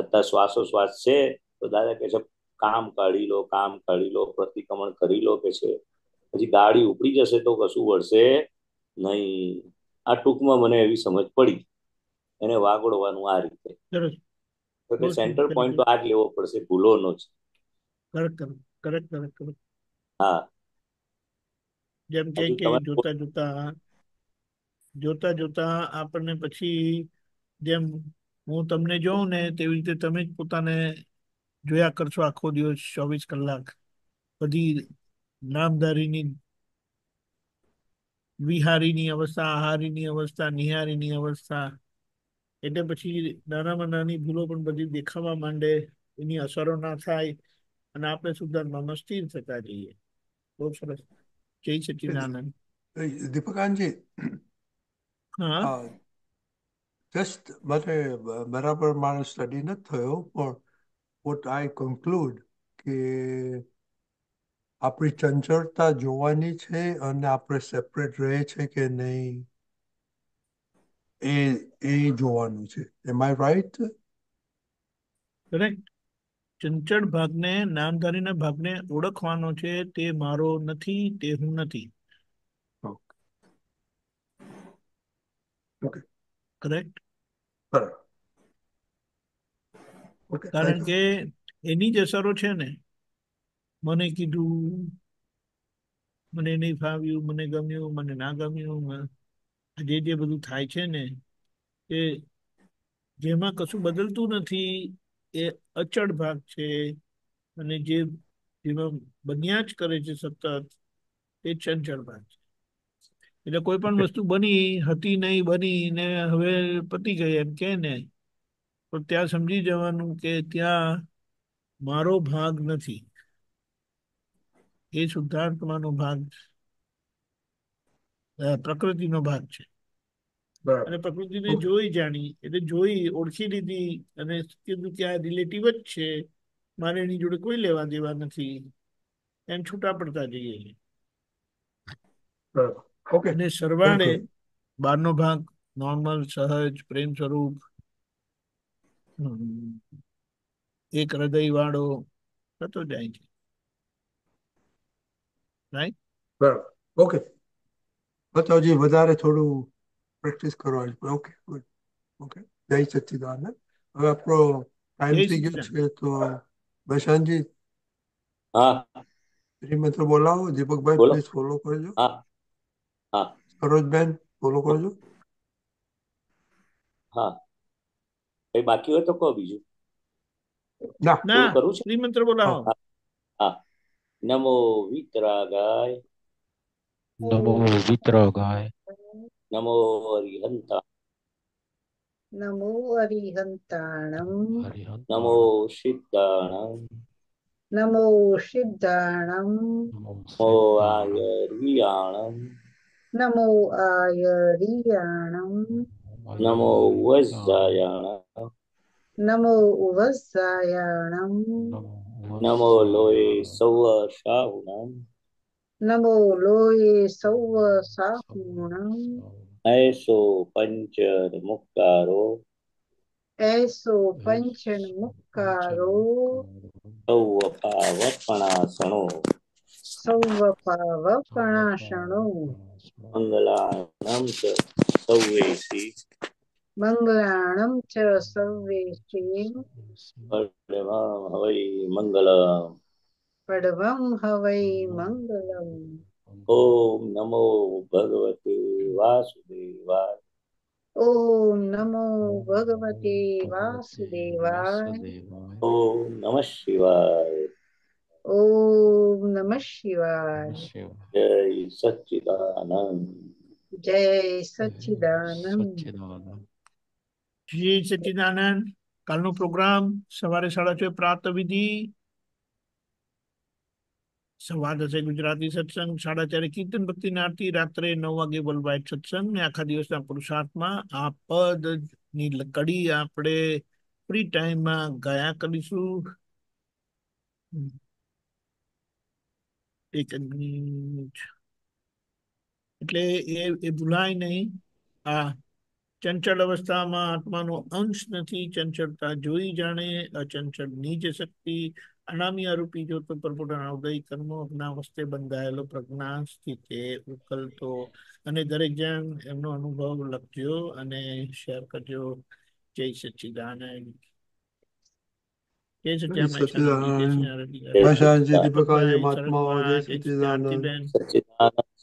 અત્યારે શ્વાસોશ્વાસ છે તો દાદા કે છે કામ કાઢી લો કામ કાઢી લો પ્રતિક્રમણ કરી લો કે છે પછી ગાડી ઉપડી જશે તો કશું વળશે નહીં આ ટૂંકમાં મને એવી સમજ પડી એને વાગોડવાનું આ રીતે એટલે સેન્ટર પોઈન્ટ તો આ જ લેવો પડશે ભૂલોનો છે
કરેક્ટ કરેક્ટ કરેક્ટ હા જેમ કે જોતા જોતા જોતા જોતા આપણને પછી જેમ હું તમને જોઉં ને તેવી રીતે તમે જ પોતાને જોયા કરશો આખો દિવસ ચોવીસ કલાક બધી નામધારીની વિહારીની અવસ્થા આહારીની અવસ્થા નિહારીની અવસ્થા એટલે પછી નાનામાં નાની ભૂલો પણ બધી દેખાવા માંડે એની અસરો ના થાય અને આપણે સુધારમાં
સ્થિર થતા જઈએ બહુ સરસ જય સચિદાનંદ દીપકાનજી હા જસ્ટ મને બરાબર મારો સ્ટડી નથી થયો પણ વોટ આઈ કન્ક્લુડ કે આપણી ચંચળતા જોવાની છે અને આપણે સેપરેટ રહે છે કે નહીં એ એ જોવાનું છે એમ આઈ રાઈટ
કરેક્ટ ચંચળ ભાગને નામધારીના ભાગને ઓળખવાનો છે તે મારો નથી તે હું નથી ઓકે કરેક્ટ કારણ કે એની જ અસરો છે ને મને કીધું મને નહીં ફાવ્યું મને ગમ્યું મને ના ગમ્યું જે જે બધું થાય છે ને એ જેમાં કશું બદલતું નથી એ અચળ ભાગ છે અને જે જેમાં બન્યા જ કરે છે સતત એ ચંચળ ભાગ છે એટલે કોઈ પણ વસ્તુ બની હતી નહીં બની ને હવે પતી ગઈ એમ કે ને પણ ત્યાં સમજી જવાનું કે ત્યાં મારો ભાગ નથી એ શુદ્ધાત્માનો ભાગ પ્રકૃતિનો ભાગ છે અને પ્રકૃતિને જોઈ જાણી એટલે જોઈ ઓળખી લીધી અને કીધું રિલેટિવ જ છે મારે એની જોડે કોઈ લેવા દેવા નથી એમ છૂટા પડતા જઈએ અને સરવાળે બારનો ભાગ નોર્મલ સહજ પ્રેમ સ્વરૂપ એક હૃદય વાળો થતો જાય છે રાઈટ
બરાબર ઓકે બતાવો વધારે થોડું પ્રેક્ટિસ કરો ઓકે ગુડ ઓકે જય સચ્ચિદાનંદ હવે આપણો ટાઈમ થઈ ગયો છે તો પ્રશાંતજી હા શ્રીમંત્ર બોલાવો દીપકભાઈ પ્લીઝ ફોલો કરજો
હા હા
સરોજબેન ફોલો કરજો
હા કઈ બાકી હોય તો કહો બીજું ના કરું શ્રીમંત્ર બોલાવો હા Namo Vitragai.
Namo Vitragai.
Namo Arihanta.
Namo Arihantanam.
Namo Siddhanam.
Namo Siddhanam.
Namo nam
Namo Ayariyanam.
Namo Vasayanam.
Namo Vasayanam.
Nam mô lôi sâu xá hủ nam.
Nam mô lôi sâu xá hủ nam.
Eso pancha mukkaro.
Eso pancha mukkaro.
Sâu pa vấp pana sano.
Sâu pa vấp pana sano.
la
nam sâu si.
મંગળાણમ ચ સર્વેષ્ટિ
પડવામ હવૈ મંગલમ
પડવમ હવૈ મંગલમ
ઓમ નમો ભગવતે વાસુદેવાય
ઓમ નમો ભગવતે વાસુદેવાય
ઓમ નમઃ શિવાય
ઓમ નમઃ શિવાય
જય સચ્ચિદાનંદ
જય સચ્ચિદાનંદ
સચ્ચિદાનંદ શ્રી સચિદાનંદ કાલનો programme સવારે સાડા છ પ્રાત વિધિ સંવાદ હશે ગુજરાતી સત્સંગ સાડા ચારે કીર્તન ભક્તિની આરતી રાત્રે નવ વાગે વલ્લભાઈ સત્સંગ ને આખા દિવસના પુરુષાર્થમાં આ પદ ની કડી આપણે ફ્રી ટાઈમમાં ગયા કરીશું એક એટલે એ એ ભૂલાય નહીં આ ચંચળ અવસ્થામાં આત્માનો અંશ નથી ચંચળતા જોઈ જાણે અચંચળ નીજ શક્તિ અનામી આરોપી જોતો પરપોટાના ઉદય કર્મો અજ્ઞાવસ્થે બંધાયેલો પ્રજ્ઞા સ્થિતે ઉકલતો અને દરેક જણ એમનો અનુભવ લખજો અને શેર કરજો જય સચ્ચિદાનંદ જય
સચ્ચિદાનંદ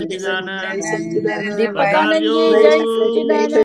सच्चिदानंद प्रधान
योग